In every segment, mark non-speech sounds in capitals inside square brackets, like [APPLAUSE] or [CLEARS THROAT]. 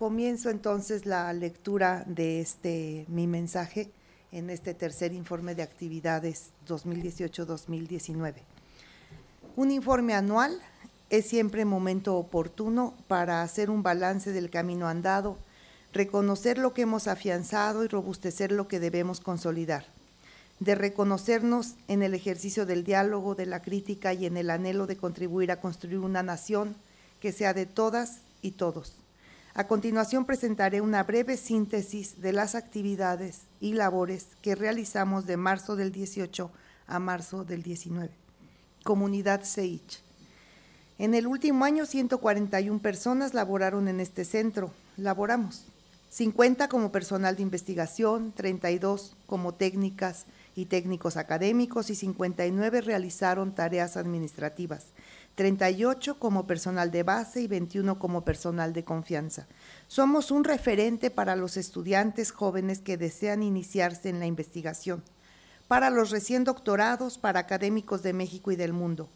comienzo entonces la lectura de este mi mensaje en este tercer informe de actividades 2018-2019. Un informe anual es siempre momento oportuno para hacer un balance del camino andado, reconocer lo que hemos afianzado y robustecer lo que debemos consolidar, de reconocernos en el ejercicio del diálogo, de la crítica y en el anhelo de contribuir a construir una nación que sea de todas y todos a continuación presentaré una breve síntesis de las actividades y labores que realizamos de marzo del 18 a marzo del 19. Comunidad CEICH. En el último año, 141 personas laboraron en este centro. Laboramos. 50 como personal de investigación, 32 como técnicas y técnicos académicos y 59 realizaron tareas administrativas. 38 como personal de base y 21 como personal de confianza. Somos un referente para los estudiantes jóvenes que desean iniciarse en la investigación, para los recién doctorados, para académicos de México y del mundo.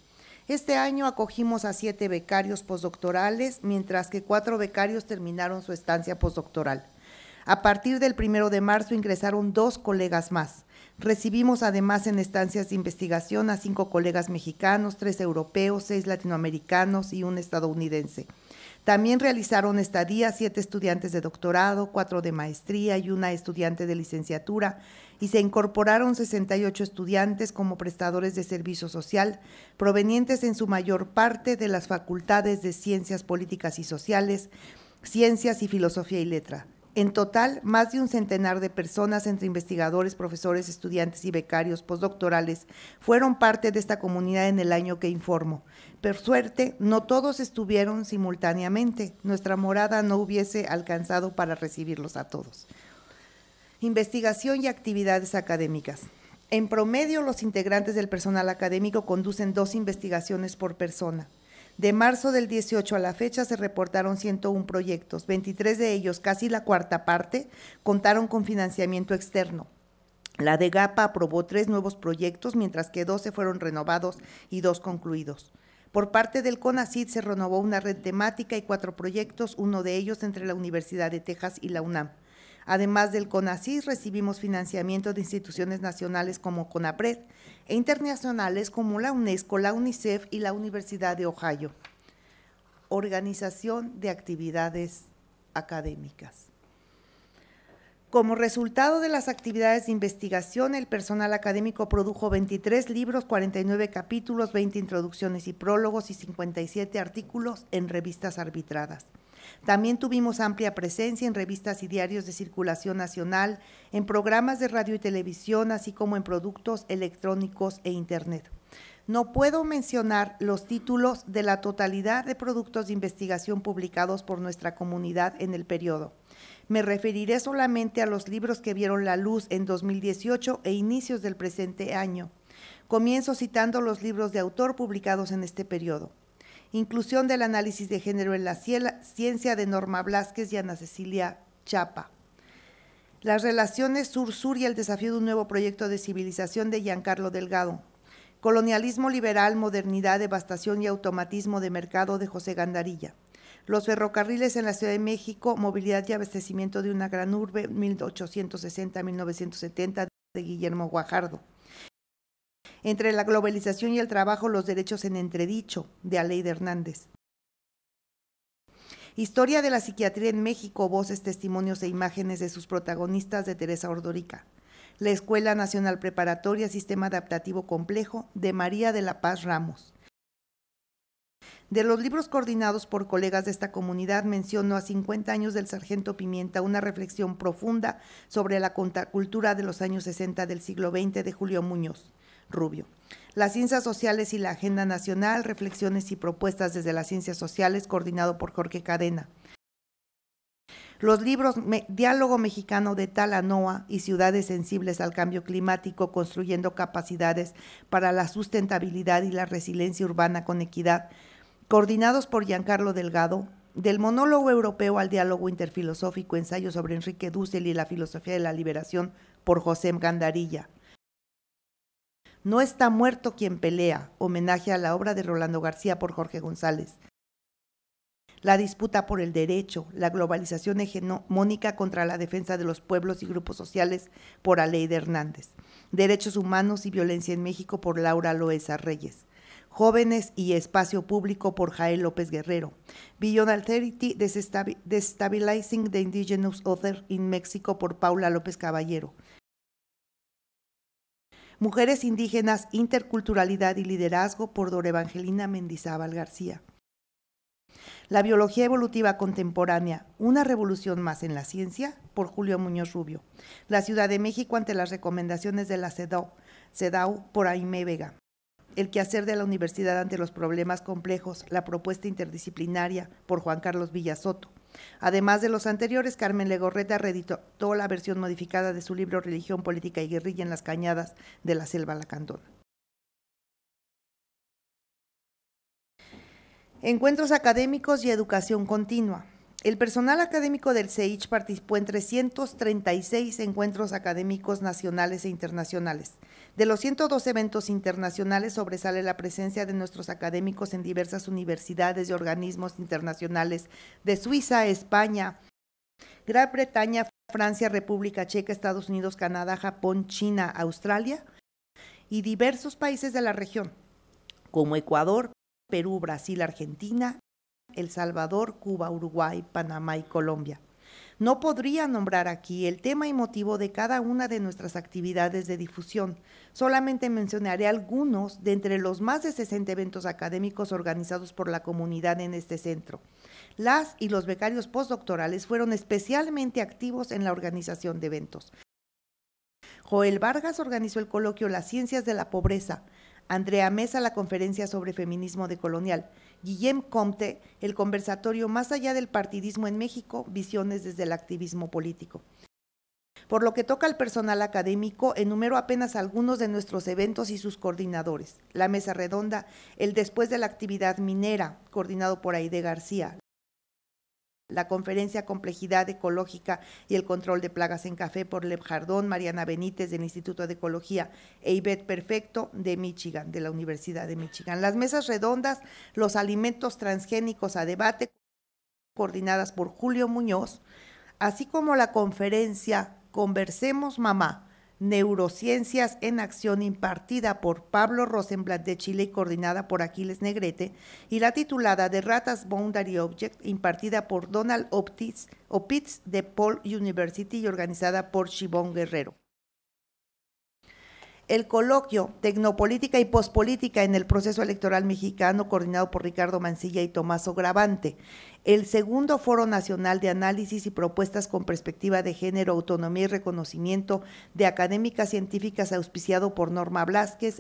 Este año acogimos a siete becarios postdoctorales, mientras que cuatro becarios terminaron su estancia postdoctoral. A partir del primero de marzo ingresaron dos colegas más. Recibimos además en estancias de investigación a cinco colegas mexicanos, tres europeos, seis latinoamericanos y un estadounidense. También realizaron estadías siete estudiantes de doctorado, cuatro de maestría y una estudiante de licenciatura, y se incorporaron 68 estudiantes como prestadores de servicio social, provenientes en su mayor parte de las facultades de Ciencias Políticas y Sociales, Ciencias y Filosofía y Letra. En total, más de un centenar de personas, entre investigadores, profesores, estudiantes y becarios postdoctorales, fueron parte de esta comunidad en el año que informo. Por suerte, no todos estuvieron simultáneamente. Nuestra morada no hubiese alcanzado para recibirlos a todos. Investigación y actividades académicas. En promedio, los integrantes del personal académico conducen dos investigaciones por persona. De marzo del 18 a la fecha se reportaron 101 proyectos, 23 de ellos, casi la cuarta parte, contaron con financiamiento externo. La DEGAPA aprobó tres nuevos proyectos, mientras que 12 fueron renovados y dos concluidos. Por parte del CONACID se renovó una red temática y cuatro proyectos, uno de ellos entre la Universidad de Texas y la UNAM. Además del CONACIS, recibimos financiamiento de instituciones nacionales como CONAPRED e internacionales como la UNESCO, la UNICEF y la Universidad de Ohio. Organización de actividades académicas. Como resultado de las actividades de investigación, el personal académico produjo 23 libros, 49 capítulos, 20 introducciones y prólogos y 57 artículos en revistas arbitradas. También tuvimos amplia presencia en revistas y diarios de circulación nacional, en programas de radio y televisión, así como en productos electrónicos e Internet. No puedo mencionar los títulos de la totalidad de productos de investigación publicados por nuestra comunidad en el periodo. Me referiré solamente a los libros que vieron la luz en 2018 e inicios del presente año. Comienzo citando los libros de autor publicados en este periodo inclusión del análisis de género en la ciencia de Norma Blasquez y Ana Cecilia Chapa. Las relaciones sur-sur y el desafío de un nuevo proyecto de civilización de Giancarlo Delgado. Colonialismo liberal, modernidad, devastación y automatismo de mercado de José Gandarilla. Los ferrocarriles en la Ciudad de México, movilidad y abastecimiento de una gran urbe, 1860-1970, de Guillermo Guajardo entre la globalización y el trabajo, los derechos en entredicho, de Aleida Hernández. Historia de la psiquiatría en México, voces, testimonios e imágenes de sus protagonistas de Teresa Ordorica. La Escuela Nacional Preparatoria Sistema Adaptativo Complejo de María de la Paz Ramos. De los libros coordinados por colegas de esta comunidad, menciono a 50 años del Sargento Pimienta, una reflexión profunda sobre la contracultura de los años 60 del siglo XX de Julio Muñoz. Rubio. Las ciencias sociales y la agenda nacional, reflexiones y propuestas desde las ciencias sociales, coordinado por Jorge Cadena. Los libros Diálogo Mexicano de Talanoa y Ciudades Sensibles al Cambio Climático, construyendo capacidades para la sustentabilidad y la resiliencia urbana con equidad, coordinados por Giancarlo Delgado, del monólogo europeo al diálogo interfilosófico, ensayo sobre Enrique Dussel y la filosofía de la liberación por José Gandarilla. No está muerto quien pelea, homenaje a la obra de Rolando García por Jorge González. La disputa por el derecho, la globalización hegemónica contra la defensa de los pueblos y grupos sociales por Aleida Hernández. Derechos humanos y violencia en México por Laura Loesa Reyes. Jóvenes y Espacio Público por Jael López Guerrero. Beyond Alterity, Destabilizing the Indigenous Author in Mexico por Paula López Caballero. Mujeres Indígenas, Interculturalidad y Liderazgo por Dora Evangelina Mendizábal García. La biología evolutiva contemporánea, una revolución más en la ciencia, por Julio Muñoz Rubio. La Ciudad de México ante las recomendaciones de la CEDAW, CEDAW por Aime Vega. El quehacer de la universidad ante los problemas complejos, la propuesta interdisciplinaria, por Juan Carlos Villasoto. Además de los anteriores, Carmen Legorreta reeditó la versión modificada de su libro Religión, Política y Guerrilla en las Cañadas de la Selva Lacandona. Encuentros académicos y educación continua. El personal académico del CEICH participó en 336 encuentros académicos nacionales e internacionales. De los 102 eventos internacionales sobresale la presencia de nuestros académicos en diversas universidades y organismos internacionales de Suiza, España, Gran Bretaña, Francia, República Checa, Estados Unidos, Canadá, Japón, China, Australia y diversos países de la región, como Ecuador, Perú, Brasil, Argentina, El Salvador, Cuba, Uruguay, Panamá y Colombia. No podría nombrar aquí el tema y motivo de cada una de nuestras actividades de difusión. Solamente mencionaré algunos de entre los más de 60 eventos académicos organizados por la comunidad en este centro. Las y los becarios postdoctorales fueron especialmente activos en la organización de eventos. Joel Vargas organizó el coloquio Las Ciencias de la Pobreza, Andrea Mesa la conferencia sobre feminismo decolonial Guillem Comte, el conversatorio Más allá del partidismo en México, visiones desde el activismo político. Por lo que toca al personal académico, enumero apenas algunos de nuestros eventos y sus coordinadores. La mesa redonda, el después de la actividad minera, coordinado por Aide García, la conferencia Complejidad Ecológica y el Control de Plagas en Café por Leb Jardón, Mariana Benítez del Instituto de Ecología e Ibet Perfecto de Michigan, de la Universidad de Michigan. Las mesas redondas, los alimentos transgénicos a debate, coordinadas por Julio Muñoz, así como la conferencia Conversemos Mamá, Neurociencias en Acción impartida por Pablo Rosenblatt de Chile y coordinada por Aquiles Negrete, y la titulada de Ratas Boundary Object impartida por Donald Opitz, Opitz de Paul University y organizada por Shibón Guerrero el coloquio Tecnopolítica y Pospolítica en el proceso electoral mexicano coordinado por Ricardo Mancilla y Tomaso Gravante, el segundo Foro Nacional de Análisis y Propuestas con Perspectiva de Género, Autonomía y Reconocimiento de Académicas Científicas auspiciado por Norma Blasquez,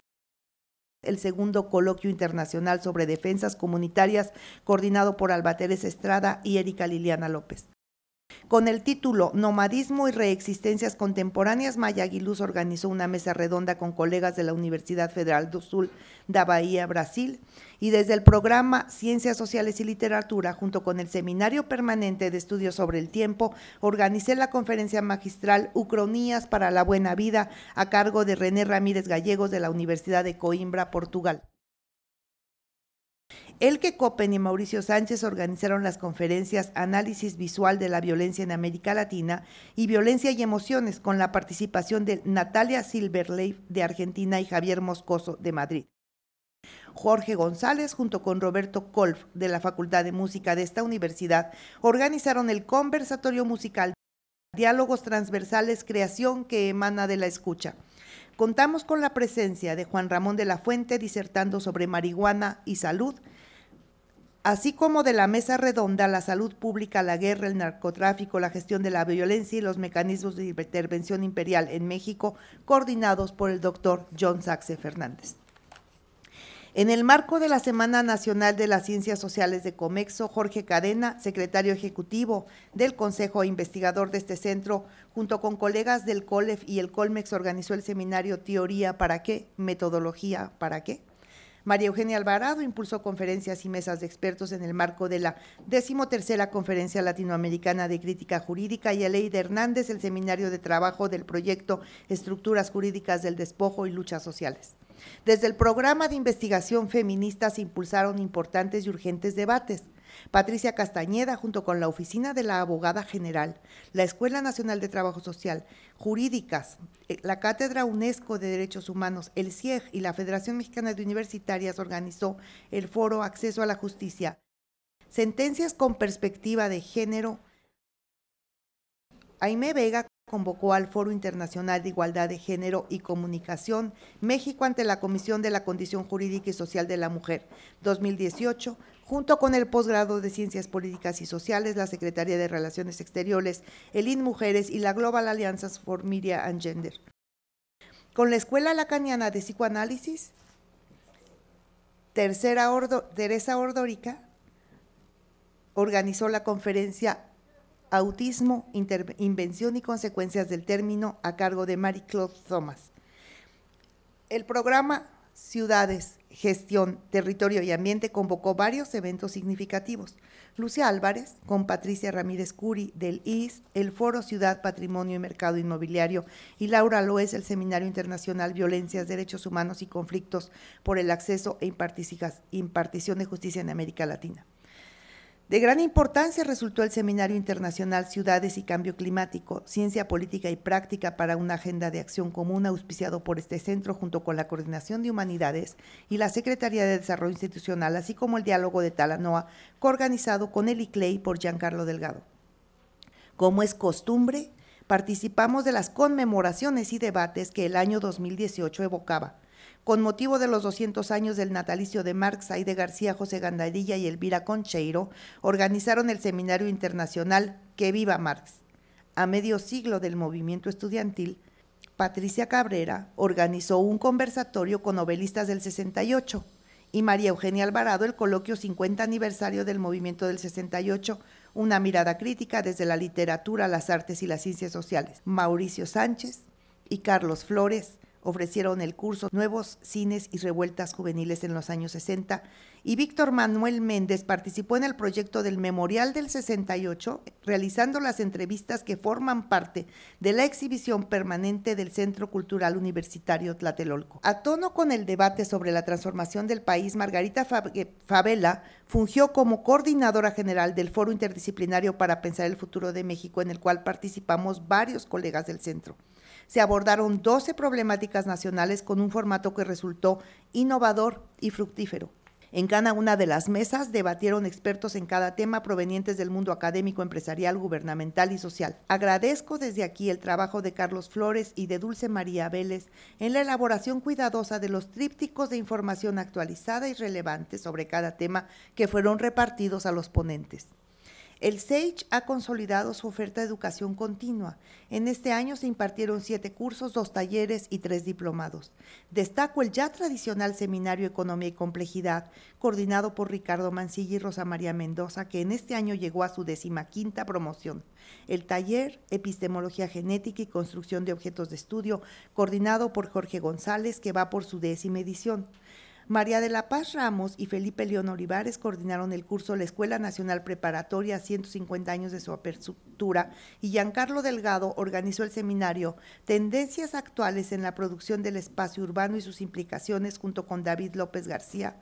el segundo coloquio internacional sobre defensas comunitarias coordinado por Albateres Estrada y Erika Liliana López. Con el título Nomadismo y Reexistencias Contemporáneas, Maya organizó una mesa redonda con colegas de la Universidad Federal do Sul da Bahía, Brasil, y desde el programa Ciencias Sociales y Literatura, junto con el Seminario Permanente de Estudios sobre el Tiempo, organicé la conferencia magistral Ucronías para la Buena Vida a cargo de René Ramírez Gallegos de la Universidad de Coimbra, Portugal. El que Copen y Mauricio Sánchez organizaron las conferencias Análisis Visual de la Violencia en América Latina y Violencia y Emociones con la participación de Natalia Silverleif de Argentina y Javier Moscoso de Madrid. Jorge González, junto con Roberto Kolff de la Facultad de Música de esta universidad, organizaron el conversatorio musical Diálogos Transversales Creación que emana de la escucha. Contamos con la presencia de Juan Ramón de la Fuente disertando sobre marihuana y salud, así como de la mesa redonda La salud pública, la guerra, el narcotráfico, la gestión de la violencia y los mecanismos de intervención imperial en México, coordinados por el doctor John Saxe Fernández. En el marco de la Semana Nacional de las Ciencias Sociales de Comexo, Jorge Cadena, secretario ejecutivo del Consejo e Investigador de este centro, junto con colegas del COLEF y el COLMEX, organizó el seminario Teoría para qué, Metodología para qué, María Eugenia Alvarado impulsó conferencias y mesas de expertos en el marco de la decimotercera Conferencia Latinoamericana de Crítica Jurídica y de Hernández el seminario de trabajo del proyecto Estructuras Jurídicas del Despojo y Luchas Sociales. Desde el programa de investigación feminista se impulsaron importantes y urgentes debates. Patricia Castañeda, junto con la Oficina de la Abogada General, la Escuela Nacional de Trabajo Social, Jurídicas, eh, la Cátedra UNESCO de Derechos Humanos, el CIEG y la Federación Mexicana de Universitarias organizó el foro Acceso a la Justicia. Sentencias con perspectiva de género. Aime Vega convocó al Foro Internacional de Igualdad de Género y Comunicación México ante la Comisión de la Condición Jurídica y Social de la Mujer 2018 junto con el posgrado de Ciencias Políticas y Sociales, la Secretaría de Relaciones Exteriores, el INMUJERES y la Global Alliances for Media and Gender. Con la Escuela Lacaniana de Psicoanálisis, Teresa Ordórica organizó la conferencia Autismo, Invención y Consecuencias del Término a cargo de Mary Claude Thomas. El programa Ciudades, Gestión, Territorio y Ambiente convocó varios eventos significativos. Lucia Álvarez, con Patricia Ramírez Curi del IS, el Foro Ciudad, Patrimonio y Mercado Inmobiliario, y Laura Loes, el Seminario Internacional Violencias, Derechos Humanos y Conflictos por el Acceso e Impartición de Justicia en América Latina. De gran importancia resultó el Seminario Internacional Ciudades y Cambio Climático, Ciencia Política y Práctica para una Agenda de Acción Común auspiciado por este centro junto con la Coordinación de Humanidades y la Secretaría de Desarrollo Institucional, así como el diálogo de Talanoa, coorganizado con el ICLEI e por Giancarlo Delgado. Como es costumbre, participamos de las conmemoraciones y debates que el año 2018 evocaba con motivo de los 200 años del natalicio de Marx, Aide García, José Gandarilla y Elvira Concheiro, organizaron el seminario internacional Que viva Marx. A medio siglo del movimiento estudiantil, Patricia Cabrera organizó un conversatorio con novelistas del 68 y María Eugenia Alvarado el coloquio 50 aniversario del movimiento del 68, una mirada crítica desde la literatura, las artes y las ciencias sociales. Mauricio Sánchez y Carlos Flores ofrecieron el curso Nuevos Cines y Revueltas Juveniles en los años 60 y Víctor Manuel Méndez participó en el proyecto del Memorial del 68, realizando las entrevistas que forman parte de la exhibición permanente del Centro Cultural Universitario Tlatelolco. A tono con el debate sobre la transformación del país, Margarita eh, Favela fungió como coordinadora general del Foro Interdisciplinario para Pensar el Futuro de México, en el cual participamos varios colegas del centro se abordaron 12 problemáticas nacionales con un formato que resultó innovador y fructífero. En cada una de las mesas debatieron expertos en cada tema provenientes del mundo académico, empresarial, gubernamental y social. Agradezco desde aquí el trabajo de Carlos Flores y de Dulce María Vélez en la elaboración cuidadosa de los trípticos de información actualizada y relevante sobre cada tema que fueron repartidos a los ponentes. El SAGE ha consolidado su oferta de educación continua. En este año se impartieron siete cursos, dos talleres y tres diplomados. Destaco el ya tradicional seminario Economía y Complejidad, coordinado por Ricardo Mancilla y Rosa María Mendoza, que en este año llegó a su quinta promoción. El taller Epistemología Genética y Construcción de Objetos de Estudio, coordinado por Jorge González, que va por su décima edición. María de la Paz Ramos y Felipe León Olivares coordinaron el curso La Escuela Nacional Preparatoria a 150 años de su apertura y Giancarlo Delgado organizó el seminario Tendencias actuales en la producción del espacio urbano y sus implicaciones junto con David López García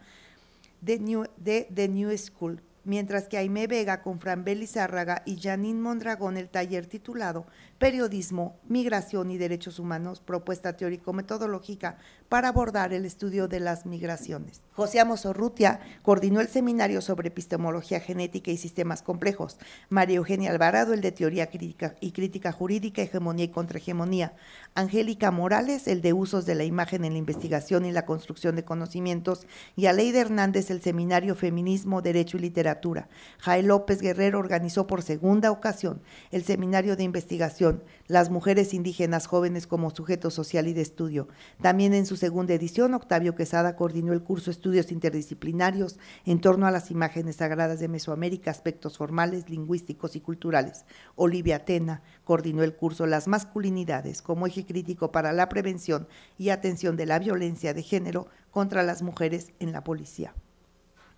de, The New School mientras que Aime Vega con Fran Belizárraga y Janine Mondragón el taller titulado Periodismo, Migración y Derechos Humanos, propuesta teórico-metodológica para abordar el estudio de las migraciones. José Amos Orrutia coordinó el seminario sobre epistemología genética y sistemas complejos. María Eugenia Alvarado, el de teoría crítica y crítica jurídica, hegemonía y contrahegemonía. Angélica Morales, el de usos de la imagen en la investigación y la construcción de conocimientos. Y Aleida Hernández, el seminario Feminismo, Derecho y Literatura. Jael López Guerrero organizó por segunda ocasión el seminario de investigación las mujeres indígenas jóvenes como sujeto social y de estudio. También en su segunda edición, Octavio Quesada coordinó el curso Estudios Interdisciplinarios en torno a las imágenes sagradas de Mesoamérica, aspectos formales, lingüísticos y culturales. Olivia Atena coordinó el curso Las masculinidades como eje crítico para la prevención y atención de la violencia de género contra las mujeres en la policía.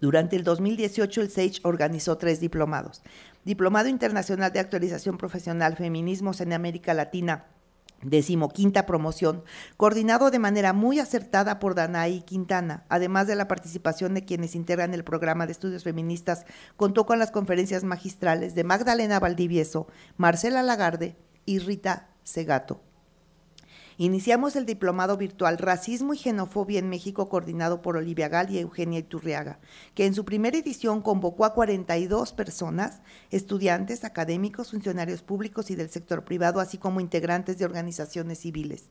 Durante el 2018, el SAGE organizó tres diplomados. Diplomado Internacional de Actualización Profesional Feminismos en América Latina decimoquinta promoción, coordinado de manera muy acertada por Danaí Quintana. Además de la participación de quienes integran el programa de estudios feministas, contó con las conferencias magistrales de Magdalena Valdivieso, Marcela Lagarde y Rita Segato. Iniciamos el diplomado virtual Racismo y Xenofobia en México coordinado por Olivia Gal y Eugenia Iturriaga, que en su primera edición convocó a 42 personas, estudiantes, académicos, funcionarios públicos y del sector privado, así como integrantes de organizaciones civiles.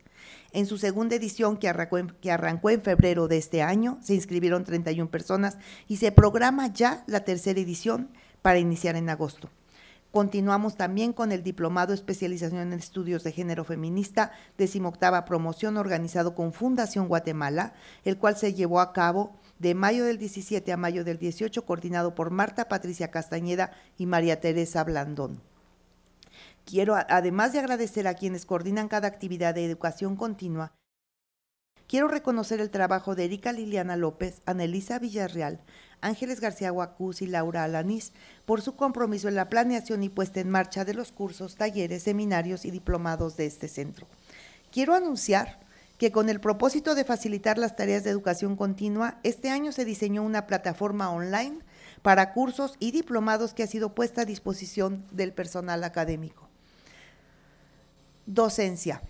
En su segunda edición, que arrancó en, que arrancó en febrero de este año, se inscribieron 31 personas y se programa ya la tercera edición para iniciar en agosto. Continuamos también con el Diplomado Especialización en Estudios de Género Feminista, decimoctava promoción organizado con Fundación Guatemala, el cual se llevó a cabo de mayo del 17 a mayo del 18, coordinado por Marta Patricia Castañeda y María Teresa Blandón. Quiero, además de agradecer a quienes coordinan cada actividad de educación continua, quiero reconocer el trabajo de Erika Liliana López, Anelisa Villarreal, Ángeles García Guacuz y Laura Alanís por su compromiso en la planeación y puesta en marcha de los cursos, talleres, seminarios y diplomados de este centro. Quiero anunciar que con el propósito de facilitar las tareas de educación continua, este año se diseñó una plataforma online para cursos y diplomados que ha sido puesta a disposición del personal académico. Docencia.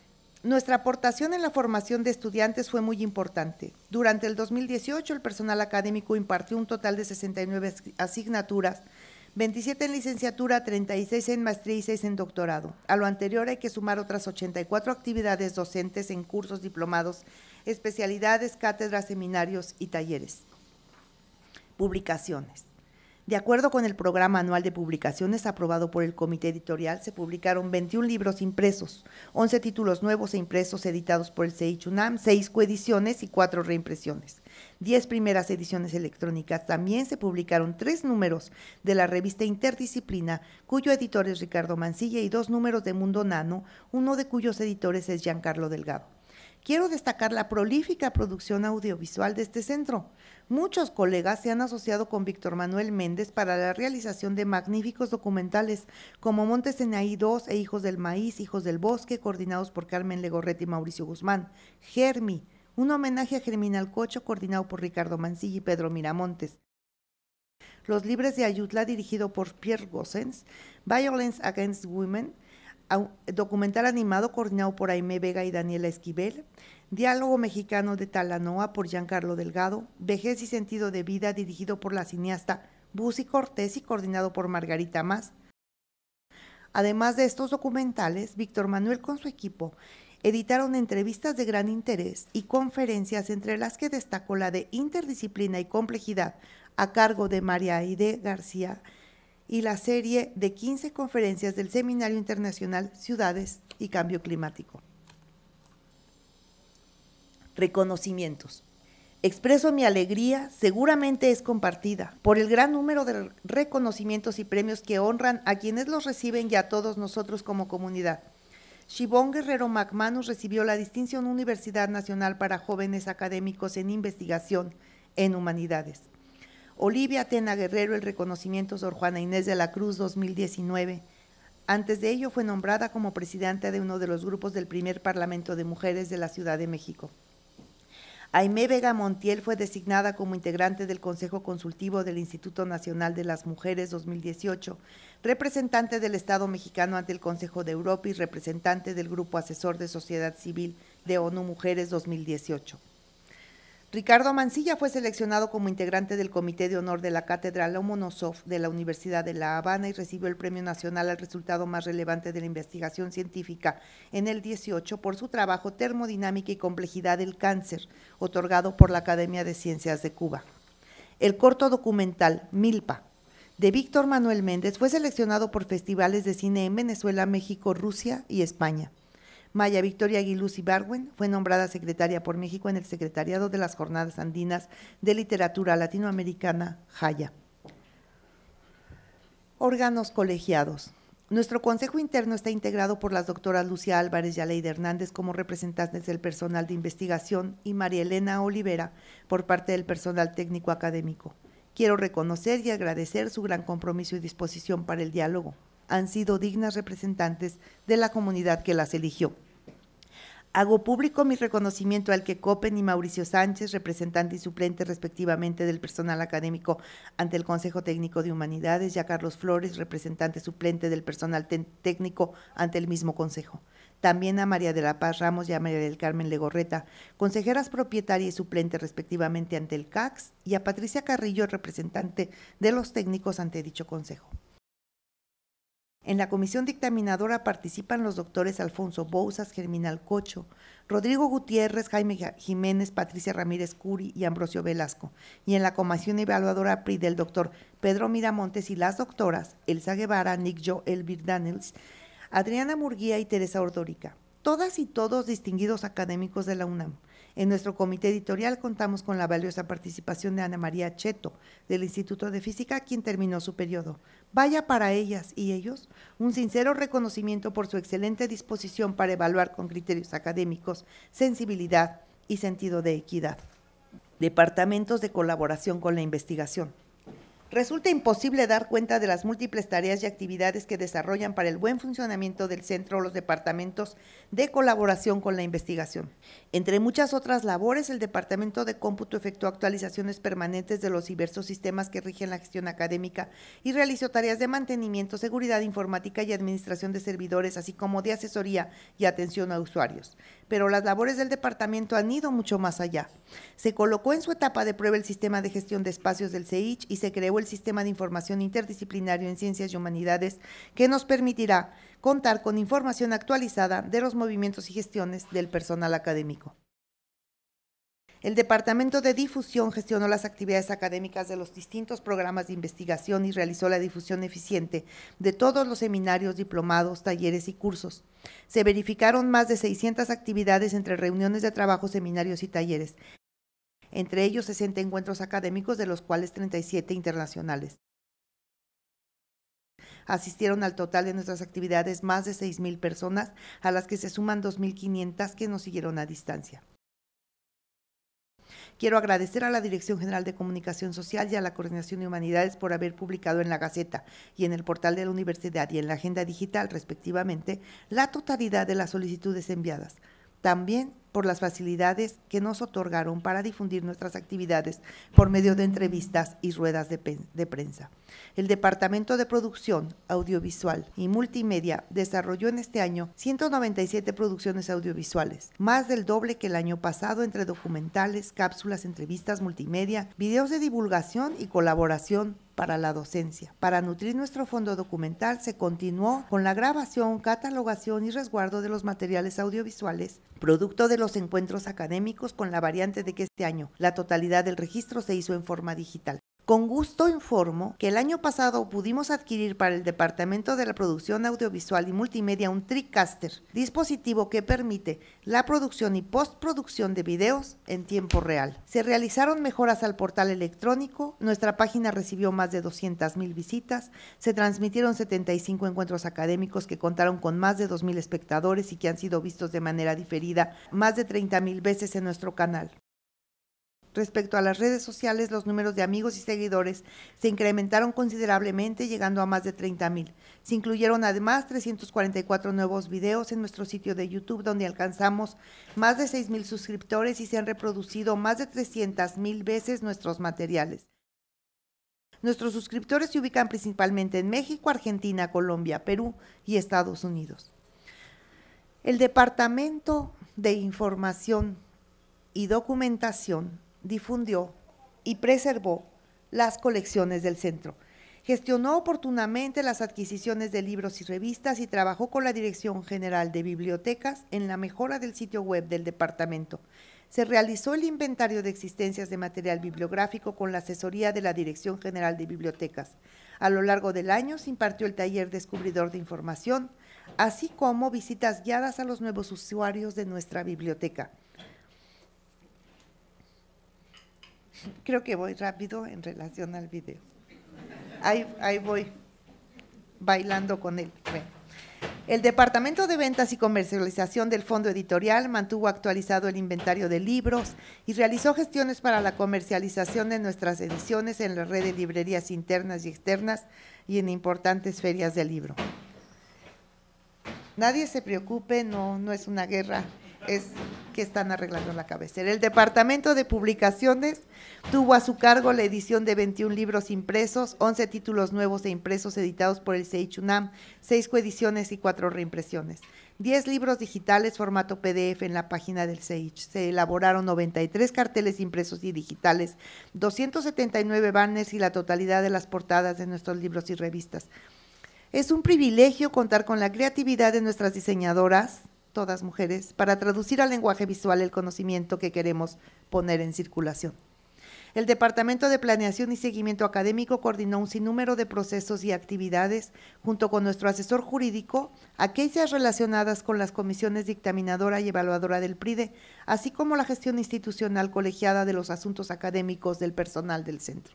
Nuestra aportación en la formación de estudiantes fue muy importante. Durante el 2018, el personal académico impartió un total de 69 asignaturas, 27 en licenciatura, 36 en maestría y 6 en doctorado. A lo anterior hay que sumar otras 84 actividades docentes en cursos diplomados, especialidades, cátedras, seminarios y talleres. Publicaciones. De acuerdo con el programa anual de publicaciones aprobado por el comité editorial, se publicaron 21 libros impresos, 11 títulos nuevos e impresos editados por el CHUNAM, 6 coediciones y 4 reimpresiones. 10 primeras ediciones electrónicas también se publicaron 3 números de la revista Interdisciplina, cuyo editor es Ricardo Mancilla, y 2 números de Mundo Nano, uno de cuyos editores es Giancarlo Delgado. Quiero destacar la prolífica producción audiovisual de este centro muchos colegas se han asociado con Víctor Manuel Méndez para la realización de magníficos documentales como Montes AI 2 e Hijos del Maíz, Hijos del Bosque, coordinados por Carmen Legorreta y Mauricio Guzmán, Germi, un homenaje a Germinal Cocho coordinado por Ricardo Mancilla y Pedro Miramontes. Los Libres de Ayutla, dirigido por Pierre Gossens, Violence Against Women, documental animado coordinado por Aime Vega y Daniela Esquivel, Diálogo Mexicano de Talanoa por Giancarlo Delgado, Vejez y Sentido de Vida dirigido por la cineasta Busi Cortés y coordinado por Margarita Más. Además de estos documentales, Víctor Manuel con su equipo editaron entrevistas de gran interés y conferencias entre las que destacó la de interdisciplina y complejidad a cargo de María Aide García y la serie de 15 conferencias del Seminario Internacional Ciudades y Cambio Climático. Reconocimientos. Expreso mi alegría, seguramente es compartida, por el gran número de reconocimientos y premios que honran a quienes los reciben y a todos nosotros como comunidad. Shibón Guerrero Macmanus recibió la distinción Universidad Nacional para Jóvenes Académicos en Investigación en Humanidades. Olivia Atena Guerrero el reconocimiento Sor Juana Inés de la Cruz 2019. Antes de ello fue nombrada como presidenta de uno de los grupos del primer Parlamento de Mujeres de la Ciudad de México. Aime Vega Montiel fue designada como integrante del Consejo Consultivo del Instituto Nacional de las Mujeres 2018, representante del Estado mexicano ante el Consejo de Europa y representante del Grupo Asesor de Sociedad Civil de ONU Mujeres 2018. Ricardo Mancilla fue seleccionado como integrante del Comité de Honor de la Cátedra Lomonosov de la Universidad de La Habana y recibió el Premio Nacional al Resultado Más Relevante de la Investigación Científica en el 18 por su trabajo Termodinámica y Complejidad del Cáncer, otorgado por la Academia de Ciencias de Cuba. El corto documental Milpa de Víctor Manuel Méndez fue seleccionado por festivales de cine en Venezuela, México, Rusia y España. Maya Victoria Aguiluz Barwen fue nombrada secretaria por México en el Secretariado de las Jornadas Andinas de Literatura Latinoamericana, Jaya. Órganos colegiados. Nuestro Consejo Interno está integrado por las doctoras Lucía Álvarez y Aleida Hernández como representantes del personal de investigación y María Elena Olivera por parte del personal técnico académico. Quiero reconocer y agradecer su gran compromiso y disposición para el diálogo. Han sido dignas representantes de la comunidad que las eligió. Hago público mi reconocimiento al que Copen y Mauricio Sánchez, representante y suplente respectivamente del personal académico ante el Consejo Técnico de Humanidades, y a Carlos Flores, representante suplente del personal técnico ante el mismo Consejo. También a María de la Paz Ramos y a María del Carmen Legorreta, consejeras propietaria y suplente respectivamente ante el CACS, y a Patricia Carrillo, representante de los técnicos ante dicho Consejo. En la comisión dictaminadora participan los doctores Alfonso Bouzas, Germinal Cocho, Rodrigo Gutiérrez, Jaime Jiménez, Patricia Ramírez Curi y Ambrosio Velasco. Y en la comisión evaluadora PRI del doctor Pedro Miramontes y las doctoras Elsa Guevara, Nick Elvir Daniels, Adriana Murguía y Teresa Ordórica. Todas y todos distinguidos académicos de la UNAM. En nuestro comité editorial contamos con la valiosa participación de Ana María Cheto, del Instituto de Física, quien terminó su periodo. Vaya para ellas y ellos un sincero reconocimiento por su excelente disposición para evaluar con criterios académicos, sensibilidad y sentido de equidad. Departamentos de colaboración con la investigación resulta imposible dar cuenta de las múltiples tareas y actividades que desarrollan para el buen funcionamiento del centro los departamentos de colaboración con la investigación. Entre muchas otras labores, el Departamento de Cómputo efectuó actualizaciones permanentes de los diversos sistemas que rigen la gestión académica y realizó tareas de mantenimiento, seguridad informática y administración de servidores, así como de asesoría y atención a usuarios. Pero las labores del departamento han ido mucho más allá. Se colocó en su etapa de prueba el sistema de gestión de espacios del CEICH y se creó el el Sistema de Información Interdisciplinario en Ciencias y Humanidades, que nos permitirá contar con información actualizada de los movimientos y gestiones del personal académico. El Departamento de Difusión gestionó las actividades académicas de los distintos programas de investigación y realizó la difusión eficiente de todos los seminarios, diplomados, talleres y cursos. Se verificaron más de 600 actividades entre reuniones de trabajo, seminarios y talleres entre ellos 60 encuentros académicos, de los cuales 37 internacionales. Asistieron al total de nuestras actividades más de 6.000 personas, a las que se suman 2.500 que nos siguieron a distancia. Quiero agradecer a la Dirección General de Comunicación Social y a la Coordinación de Humanidades por haber publicado en la Gaceta y en el portal de la Universidad y en la Agenda Digital, respectivamente, la totalidad de las solicitudes enviadas. También por las facilidades que nos otorgaron para difundir nuestras actividades por medio de entrevistas y ruedas de, prensa. El Departamento de Producción Audiovisual y Multimedia desarrolló en este año 197 producciones audiovisuales, más del doble que el año pasado entre documentales, cápsulas, entrevistas multimedia, videos de divulgación y colaboración para la docencia. Para nutrir nuestro fondo documental se continuó con la grabación, catalogación y resguardo de los materiales audiovisuales, producto de los encuentros académicos con la variante de que este año la totalidad del registro se hizo en forma digital. Con gusto informo que el año pasado pudimos adquirir para el Departamento de la Producción Audiovisual y Multimedia un TriCaster, dispositivo que permite la producción y postproducción de videos en tiempo real. Se realizaron mejoras al portal electrónico, nuestra página recibió más de 200.000 visitas, se transmitieron 75 encuentros académicos que contaron con más de 2.000 espectadores y que han sido vistos de manera diferida más de 30.000 veces en nuestro canal. Respecto a las redes sociales, los números de amigos y seguidores se incrementaron considerablemente, llegando a más de 30 mil. Se incluyeron además 344 nuevos videos en nuestro sitio de YouTube, donde alcanzamos más de 6.000 mil suscriptores y se han reproducido más de 300 mil veces nuestros materiales. Nuestros suscriptores se ubican principalmente en México, Argentina, Colombia, Perú y Estados Unidos. El Departamento de Información y Documentación difundió y preservó las colecciones del centro. Gestionó oportunamente las adquisiciones de libros y revistas y trabajó con la Dirección General de Bibliotecas en la mejora del sitio web del departamento. Se realizó el inventario de existencias de material bibliográfico con la asesoría de la Dirección General de Bibliotecas. A lo largo del año se impartió el taller Descubridor de Información, así como visitas guiadas a los nuevos usuarios de nuestra biblioteca. Creo que voy rápido en relación al video. Ahí, voy bailando con él. El Departamento de Ventas y Comercialización del Fondo Editorial mantuvo actualizado el inventario de libros y realizó gestiones para la comercialización de nuestras ediciones en la red de librerías internas y externas y en importantes ferias de libro. Nadie se preocupe, no, no es una guerra es que están arreglando la cabecera. El Departamento de Publicaciones tuvo a su cargo la edición de 21 libros impresos, 11 títulos nuevos e impresos editados por el unam 6 coediciones y 4 reimpresiones. 10 libros digitales formato PDF en la página del CEICH. Se elaboraron 93 carteles impresos y digitales, 279 banners y la totalidad de las portadas de nuestros libros y revistas. Es un privilegio contar con la creatividad de nuestras diseñadoras, todas mujeres, para traducir al lenguaje visual el conocimiento que queremos poner en circulación. El Departamento de Planeación y Seguimiento Académico coordinó un sinnúmero de procesos y actividades junto con nuestro asesor jurídico, aquellas relacionadas con las comisiones dictaminadora y evaluadora del PRIDE, así como la gestión institucional colegiada de los asuntos académicos del personal del centro.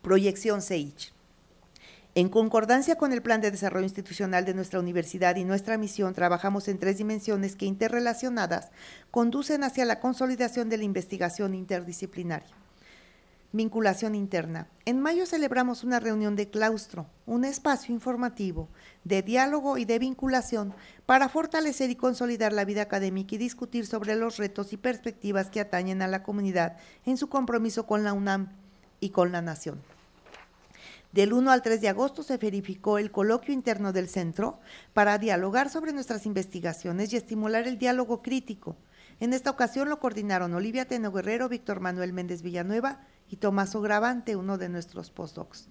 Proyección CEICH. En concordancia con el Plan de Desarrollo Institucional de nuestra universidad y nuestra misión, trabajamos en tres dimensiones que interrelacionadas conducen hacia la consolidación de la investigación interdisciplinaria. Vinculación interna. En mayo celebramos una reunión de claustro, un espacio informativo, de diálogo y de vinculación para fortalecer y consolidar la vida académica y discutir sobre los retos y perspectivas que atañen a la comunidad en su compromiso con la UNAM y con la nación. Del 1 al 3 de agosto se verificó el coloquio interno del centro para dialogar sobre nuestras investigaciones y estimular el diálogo crítico. En esta ocasión lo coordinaron Olivia Teno Guerrero, Víctor Manuel Méndez Villanueva y Tomás ograbante uno de nuestros postdocs.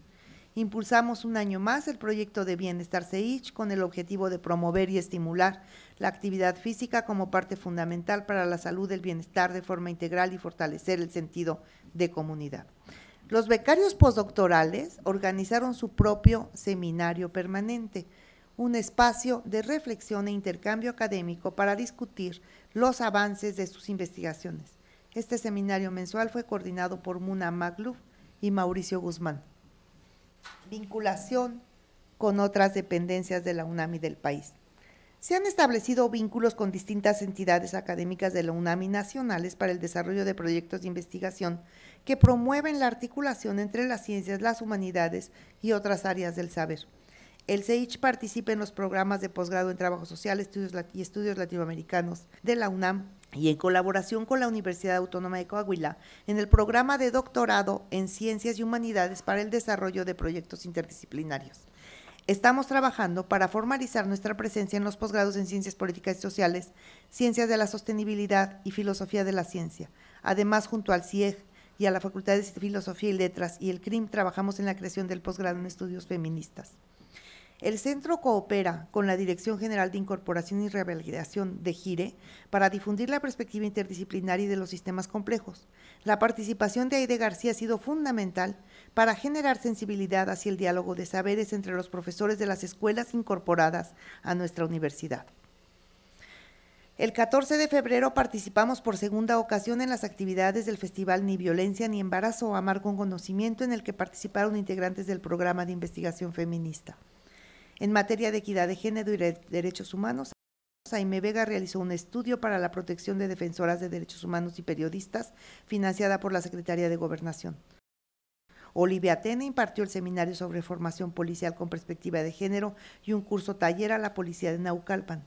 Impulsamos un año más el proyecto de Bienestar CEICH con el objetivo de promover y estimular la actividad física como parte fundamental para la salud, del bienestar de forma integral y fortalecer el sentido de comunidad. Los becarios postdoctorales organizaron su propio seminario permanente, un espacio de reflexión e intercambio académico para discutir los avances de sus investigaciones. Este seminario mensual fue coordinado por Muna Magluf y Mauricio Guzmán. Vinculación con otras dependencias de la UNAMI del país se han establecido vínculos con distintas entidades académicas de la UNAM y nacionales para el desarrollo de proyectos de investigación que promueven la articulación entre las ciencias, las humanidades y otras áreas del saber. El CEICH participa en los programas de posgrado en trabajo social estudios y estudios latinoamericanos de la UNAM y en colaboración con la Universidad Autónoma de Coahuila en el programa de doctorado en Ciencias y Humanidades para el desarrollo de proyectos interdisciplinarios. Estamos trabajando para formalizar nuestra presencia en los posgrados en Ciencias Políticas y Sociales, Ciencias de la Sostenibilidad y Filosofía de la Ciencia. Además, junto al CIEG y a la Facultad de Filosofía y Letras y el CRIM, trabajamos en la creación del posgrado en Estudios Feministas. El centro coopera con la Dirección General de Incorporación y Rehabilitación de GIRE para difundir la perspectiva interdisciplinaria de los sistemas complejos. La participación de Aide García ha sido fundamental para generar sensibilidad hacia el diálogo de saberes entre los profesores de las escuelas incorporadas a nuestra universidad. El 14 de febrero participamos por segunda ocasión en las actividades del Festival Ni Violencia ni Embarazo Amar un Conocimiento en el que participaron integrantes del programa de investigación feminista. En materia de equidad de género y derechos humanos, Aime Vega realizó un estudio para la protección de defensoras de derechos humanos y periodistas financiada por la Secretaría de Gobernación. Olivia Atene impartió el seminario sobre formación policial con perspectiva de género y un curso taller a la policía de Naucalpan.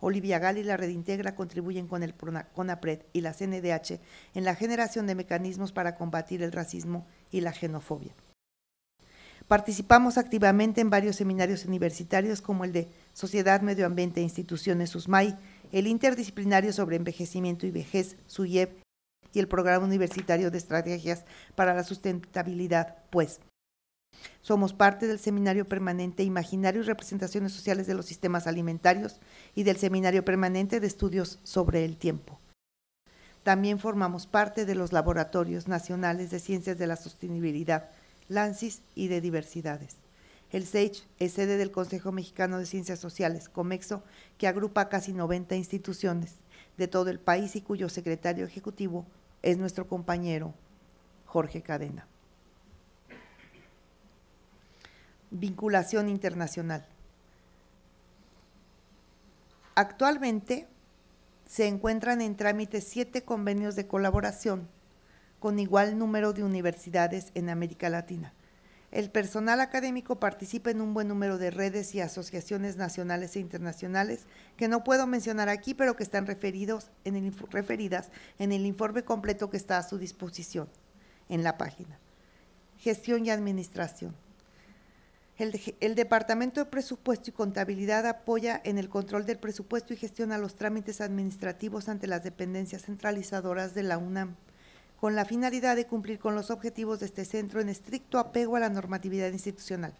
Olivia Gali y la Red Integra contribuyen con el CONAPRED y la CNDH en la generación de mecanismos para combatir el racismo y la xenofobia. Participamos activamente en varios seminarios universitarios como el de Sociedad, Medio Ambiente e Instituciones USMAI, el interdisciplinario sobre envejecimiento y vejez, SUIEV, y el Programa Universitario de Estrategias para la Sustentabilidad, pues. Somos parte del Seminario Permanente Imaginario y Representaciones Sociales de los Sistemas Alimentarios y del Seminario Permanente de Estudios sobre el Tiempo. También formamos parte de los Laboratorios Nacionales de Ciencias de la Sostenibilidad, LANCIS y de Diversidades. El SAGE es sede del Consejo Mexicano de Ciencias Sociales, COMEXO, que agrupa casi 90 instituciones de todo el país y cuyo secretario ejecutivo es nuestro compañero Jorge Cadena. Vinculación internacional. Actualmente se encuentran en trámite siete convenios de colaboración con igual número de universidades en América Latina el personal académico participa en un buen número de redes y asociaciones nacionales e internacionales que no puedo mencionar aquí, pero que están referidos en referidas en el informe completo que está a su disposición en la página. Gestión y administración. El, el, Departamento de Presupuesto y Contabilidad apoya en el control del presupuesto y gestiona los trámites administrativos ante las dependencias centralizadoras de la UNAM con la finalidad de cumplir con los objetivos de este centro en estricto apego a la normatividad institucional.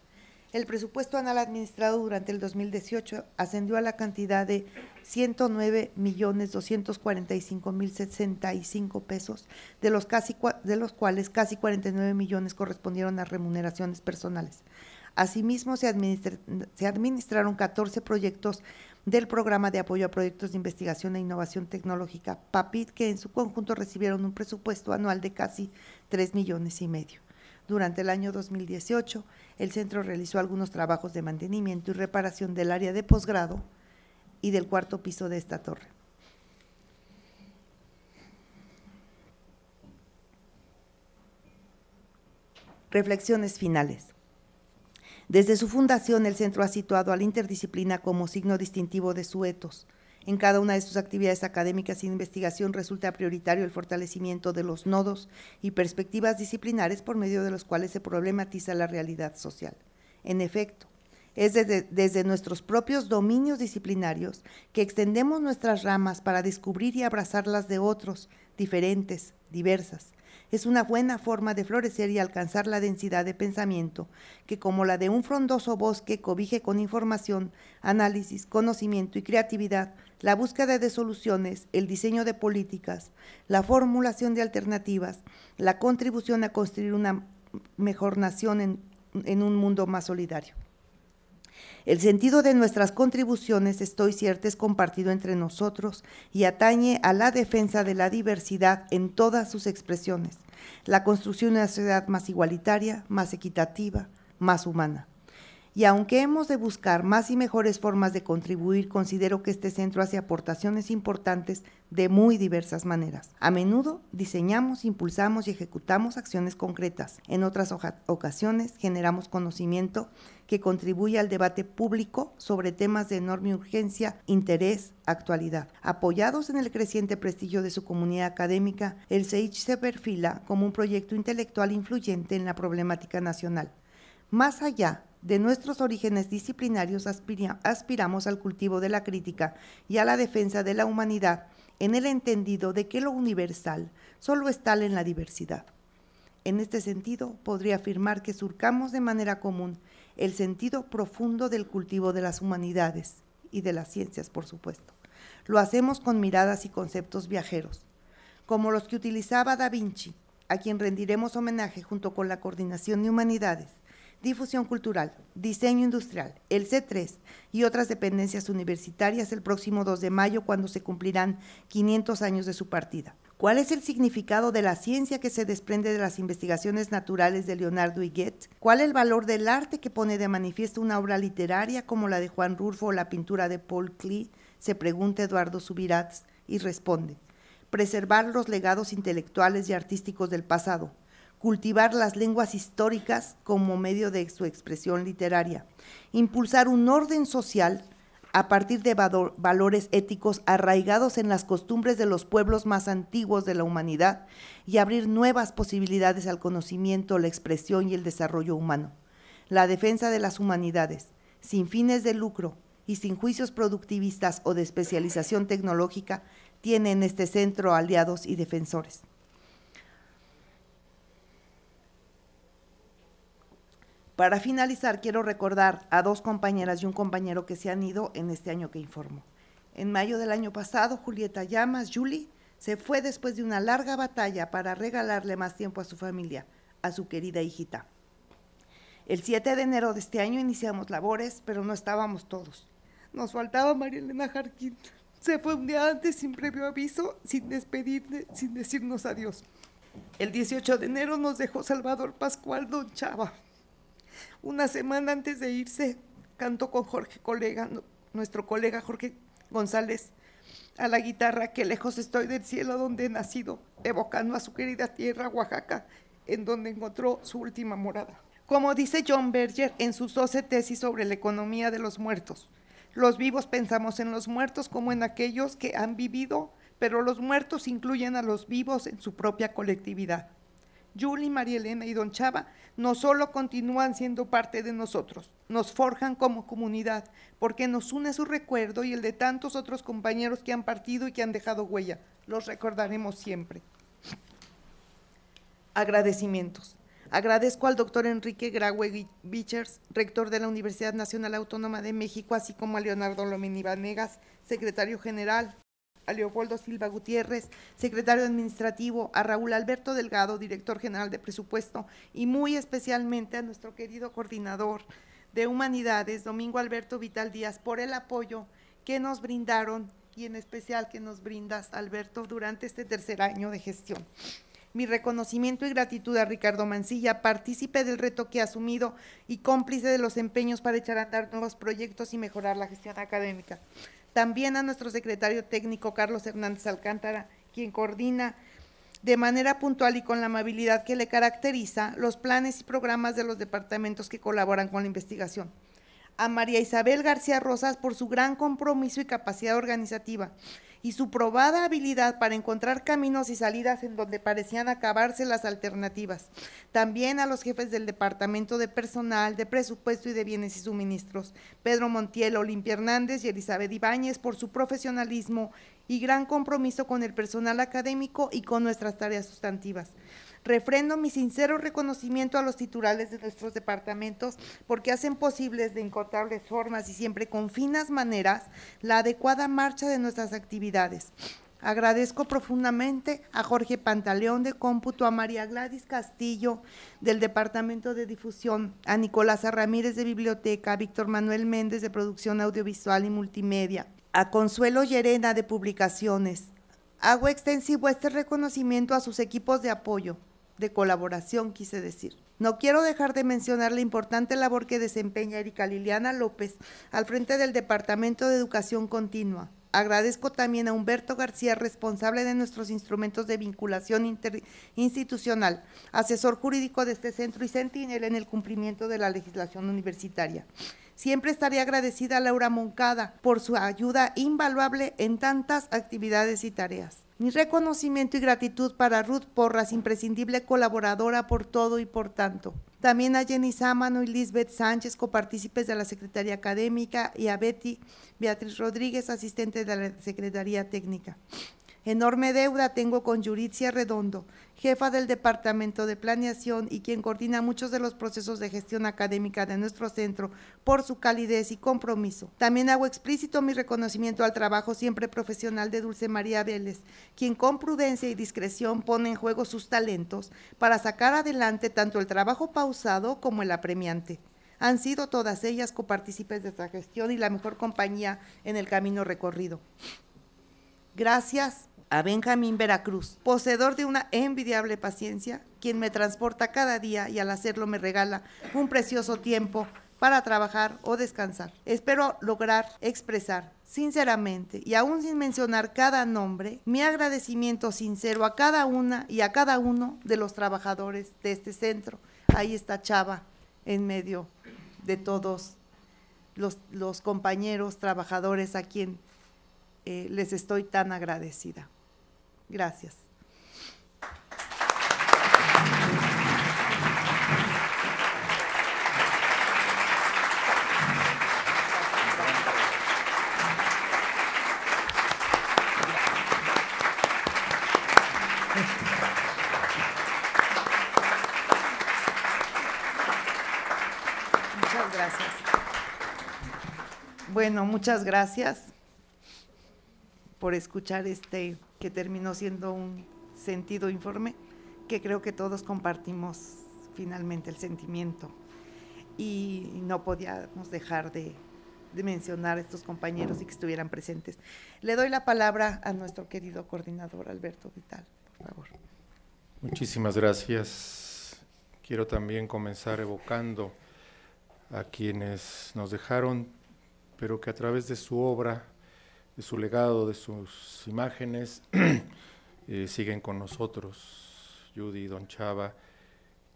El presupuesto anual administrado durante el 2018 ascendió a la cantidad de 109.245.065 pesos, de los, casi, de los cuales casi 49 millones correspondieron a remuneraciones personales. Asimismo, se, se administraron 14 proyectos del Programa de Apoyo a Proyectos de Investigación e Innovación Tecnológica, PAPIT, que en su conjunto recibieron un presupuesto anual de casi 3 millones y medio. Durante el año 2018, el centro realizó algunos trabajos de mantenimiento y reparación del área de posgrado y del cuarto piso de esta torre. Reflexiones finales. Desde su fundación, el centro ha situado a la interdisciplina como signo distintivo de su etos. En cada una de sus actividades académicas e investigación resulta prioritario el fortalecimiento de los nodos y perspectivas disciplinares por medio de los cuales se problematiza la realidad social. En efecto, es desde, desde, nuestros propios dominios disciplinarios que extendemos nuestras ramas para descubrir y abrazar las de otros, diferentes, diversas, es una buena forma de florecer y alcanzar la densidad de pensamiento, que como la de un frondoso bosque cobije con información, análisis, conocimiento y creatividad, la búsqueda de soluciones, el diseño de políticas, la formulación de alternativas, la contribución a construir una mejor nación en, en un mundo más solidario. El sentido de nuestras contribuciones, estoy cierta, es compartido entre nosotros y atañe a la defensa de la diversidad en todas sus expresiones, la construcción de una sociedad más igualitaria, más equitativa, más humana y aunque hemos de buscar más y mejores formas de contribuir, considero que este centro hace aportaciones importantes de muy diversas maneras. A menudo diseñamos, impulsamos y ejecutamos acciones concretas. En otras ocasiones generamos conocimiento que contribuye al debate público sobre temas de enorme urgencia, interés, actualidad. Apoyados en el creciente prestigio de su comunidad académica, el CEICH se perfila como un proyecto intelectual influyente en la problemática nacional. Más allá de nuestros orígenes disciplinarios aspiramos al cultivo de la crítica y a la defensa de la humanidad en el entendido de que lo universal solo está en la diversidad. En este sentido, podría afirmar que surcamos de manera común el sentido profundo del cultivo de las humanidades y de las ciencias, por supuesto. Lo hacemos con miradas y conceptos viajeros, como los que utilizaba Da Vinci, a quien rendiremos homenaje junto con la Coordinación de Humanidades, difusión cultural, diseño industrial, el C3 y otras dependencias universitarias el próximo 2 de mayo cuando se cumplirán 500 años de su partida. ¿Cuál es el significado de la ciencia que se desprende de las investigaciones naturales de Leonardo Higuet? ¿Cuál es el valor del arte que pone de manifiesto una obra literaria como la de Juan Rulfo o la pintura de Paul Klee? Se pregunta Eduardo Subirats y responde, preservar los legados intelectuales y artísticos del pasado, cultivar las lenguas históricas como medio de su expresión literaria, impulsar un orden social a partir de valores éticos arraigados en las costumbres de los pueblos más antiguos de la humanidad y abrir nuevas posibilidades al conocimiento, la expresión y el desarrollo humano. La defensa de las humanidades, sin fines de lucro y sin juicios productivistas o de especialización tecnológica, tiene en este centro aliados y defensores. Para finalizar, quiero recordar a dos compañeras y un compañero que se han ido en este año que informo. En mayo del año pasado, Julieta Llamas, Julie, se fue después de una larga batalla para regalarle más tiempo a su familia, a su querida hijita. El 7 de enero de este año iniciamos labores, pero no estábamos todos. Nos faltaba María Elena Jarquín. Se fue un día antes sin previo aviso, sin despedirle, sin decirnos adiós. El 18 de enero nos dejó Salvador Pascual Don Chava. Una semana antes de irse, cantó con Jorge nuestro colega Jorge González, a la guitarra que lejos estoy del cielo donde he nacido, evocando a su querida tierra Oaxaca, en donde encontró su última morada. Como dice John Berger en sus 12 tesis sobre la economía de los muertos, los vivos pensamos en los muertos como en aquellos que han vivido, pero los muertos incluyen a los vivos en su propia colectividad. Julie, María Elena y Don Chava no solo continúan siendo parte de nosotros, nos forjan como comunidad, porque nos une su recuerdo y el de tantos otros compañeros que han partido y que han dejado huella. Los recordaremos siempre. Agradecimientos. Agradezco al doctor Enrique Graue Bichers, rector de la Universidad Nacional Autónoma de México, así como a Leonardo Lomini Vanegas, secretario general, a Leopoldo Silva Gutiérrez, secretario administrativo, a Raúl Alberto Delgado, director general de presupuesto, y muy especialmente a nuestro querido coordinador de humanidades, Domingo Alberto Vital Díaz, por el apoyo que nos brindaron y en especial que nos brindas, Alberto, durante este tercer año de gestión. Mi reconocimiento y gratitud a Ricardo Mancilla, partícipe del reto que ha asumido y cómplice de los empeños para echar a andar nuevos proyectos y mejorar la gestión académica. También a nuestro secretario técnico Carlos Hernández Alcántara, quien coordina de manera puntual y con la amabilidad que le caracteriza los planes y programas de los departamentos que colaboran con la investigación. A María Isabel García Rosas por su gran compromiso y capacidad organizativa y su probada habilidad para encontrar caminos y salidas en donde parecían acabarse las alternativas. También a los jefes del Departamento de Personal, de Presupuesto y de Bienes y Suministros, Pedro Montiel, Olimpia Hernández y Elizabeth Ibáñez, por su profesionalismo y gran compromiso con el personal académico y con nuestras tareas sustantivas. Refrendo mi sincero reconocimiento a los titulares de nuestros departamentos porque hacen posibles de incontables formas y siempre con finas maneras la adecuada marcha de nuestras actividades. Agradezco profundamente a Jorge Pantaleón de Cómputo, a María Gladys Castillo del Departamento de Difusión, a Nicolás Ramírez de Biblioteca, a Víctor Manuel Méndez de Producción Audiovisual y Multimedia, a Consuelo Llerena de Publicaciones. Hago extensivo este reconocimiento a sus equipos de apoyo, de colaboración, quise decir. No quiero dejar de mencionar la importante labor que desempeña Erika Liliana López al frente del Departamento de Educación Continua. Agradezco también a Humberto García, responsable de nuestros instrumentos de vinculación institucional, asesor jurídico de este centro y Sentinel en el cumplimiento de la legislación universitaria. Siempre estaré agradecida a Laura Moncada por su ayuda invaluable en tantas actividades y tareas. Mi reconocimiento y gratitud para Ruth Porras, imprescindible colaboradora por todo y por tanto. También a Jenny Sámano y Lisbeth Sánchez, copartícipes de la Secretaría Académica, y a Betty Beatriz Rodríguez, asistente de la Secretaría Técnica. Enorme deuda tengo con Yuritzia Redondo, jefa del Departamento de Planeación y quien coordina muchos de los procesos de gestión académica de nuestro centro, por su calidez y compromiso. También hago explícito mi reconocimiento al trabajo siempre profesional de Dulce María Vélez, quien con prudencia y discreción pone en juego sus talentos para sacar adelante tanto el trabajo pausado como el apremiante han sido todas ellas copartícipes de esta gestión y la mejor compañía en el camino recorrido. Gracias a Benjamín Veracruz, poseedor de una envidiable paciencia, quien me transporta cada día y al hacerlo me regala un precioso tiempo para trabajar o descansar. Espero lograr expresar sinceramente y aún sin mencionar cada nombre, mi agradecimiento sincero a cada una y a cada uno de los trabajadores de este centro. Ahí está Chava en medio de todos los, compañeros, trabajadores a quien eh, les estoy tan agradecida. Gracias. Muchas gracias. Bueno, muchas gracias por escuchar este que terminó siendo un sentido informe que creo que todos compartimos finalmente el sentimiento. Y no podíamos dejar de, mencionar a estos compañeros y que estuvieran presentes. Le doy la palabra a nuestro querido coordinador Alberto Vital, por favor. Muchísimas gracias. Quiero también comenzar evocando a quienes nos dejaron, pero que a través de su obra de su legado, de sus imágenes, [CLEARS THROAT] eh, siguen con nosotros, Judy, Don Chava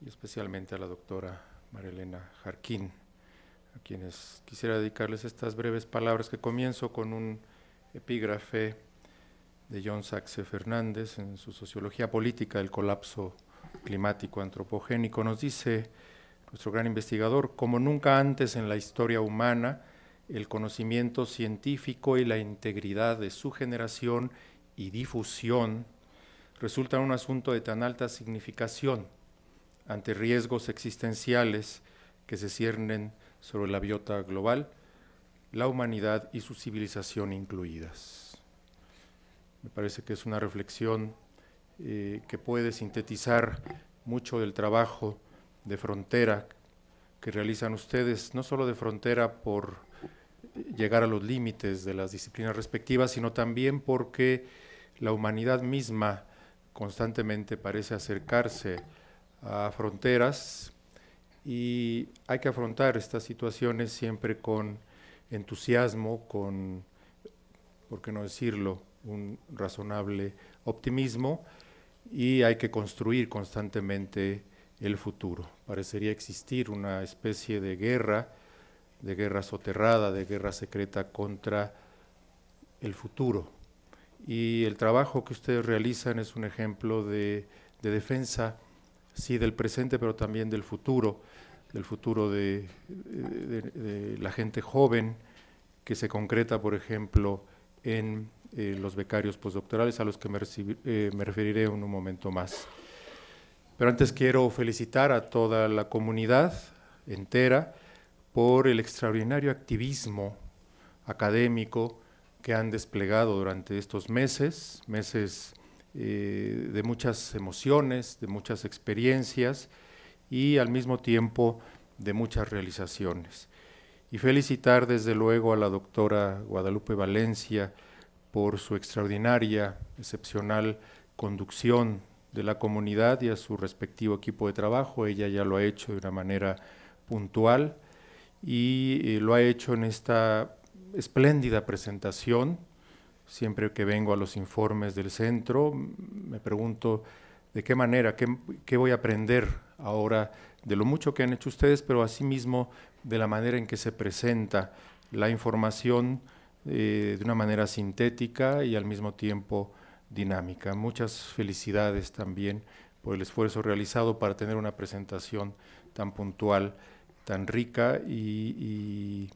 y especialmente a la doctora Marilena Jarquín, a quienes quisiera dedicarles estas breves palabras que comienzo con un epígrafe de John Saxe Fernández en su Sociología Política del Colapso Climático Antropogénico. Nos dice nuestro gran investigador, como nunca antes en la historia humana, el conocimiento científico y la integridad de su generación y difusión resultan un asunto de tan alta significación ante riesgos existenciales que se ciernen sobre la biota global, la humanidad y su civilización incluidas. Me parece que es una reflexión eh, que puede sintetizar mucho del trabajo de frontera que realizan ustedes, no solo de frontera por llegar a los límites de las disciplinas respectivas, sino también porque la humanidad misma constantemente parece acercarse a fronteras y hay que afrontar estas situaciones siempre con entusiasmo, con, por qué no decirlo, un razonable optimismo y hay que construir constantemente el futuro. Parecería existir una especie de guerra de guerra soterrada, de guerra secreta contra el futuro. Y el trabajo que ustedes realizan es un ejemplo de, defensa, sí, del presente, pero también del futuro, del futuro de, la gente joven, que se concreta, por ejemplo, en eh, los becarios postdoctorales, a los que eh, me referiré en un momento más. Pero antes quiero felicitar a toda la comunidad entera, por el extraordinario activismo académico que han desplegado durante estos meses, meses eh, de muchas emociones, de muchas experiencias y al mismo tiempo de muchas realizaciones. Y felicitar desde luego a la doctora Guadalupe Valencia por su extraordinaria, excepcional conducción de la comunidad y a su respectivo equipo de trabajo. Ella ya lo ha hecho de una manera puntual y eh, lo ha hecho en esta espléndida presentación. Siempre que vengo a los informes del centro, mm, me pregunto de qué manera, qué, voy a aprender ahora de lo mucho que han hecho ustedes, pero asimismo de la manera en que se presenta la información eh, de una manera sintética y al mismo tiempo dinámica. Muchas felicidades también por el esfuerzo realizado para tener una presentación tan puntual tan rica y,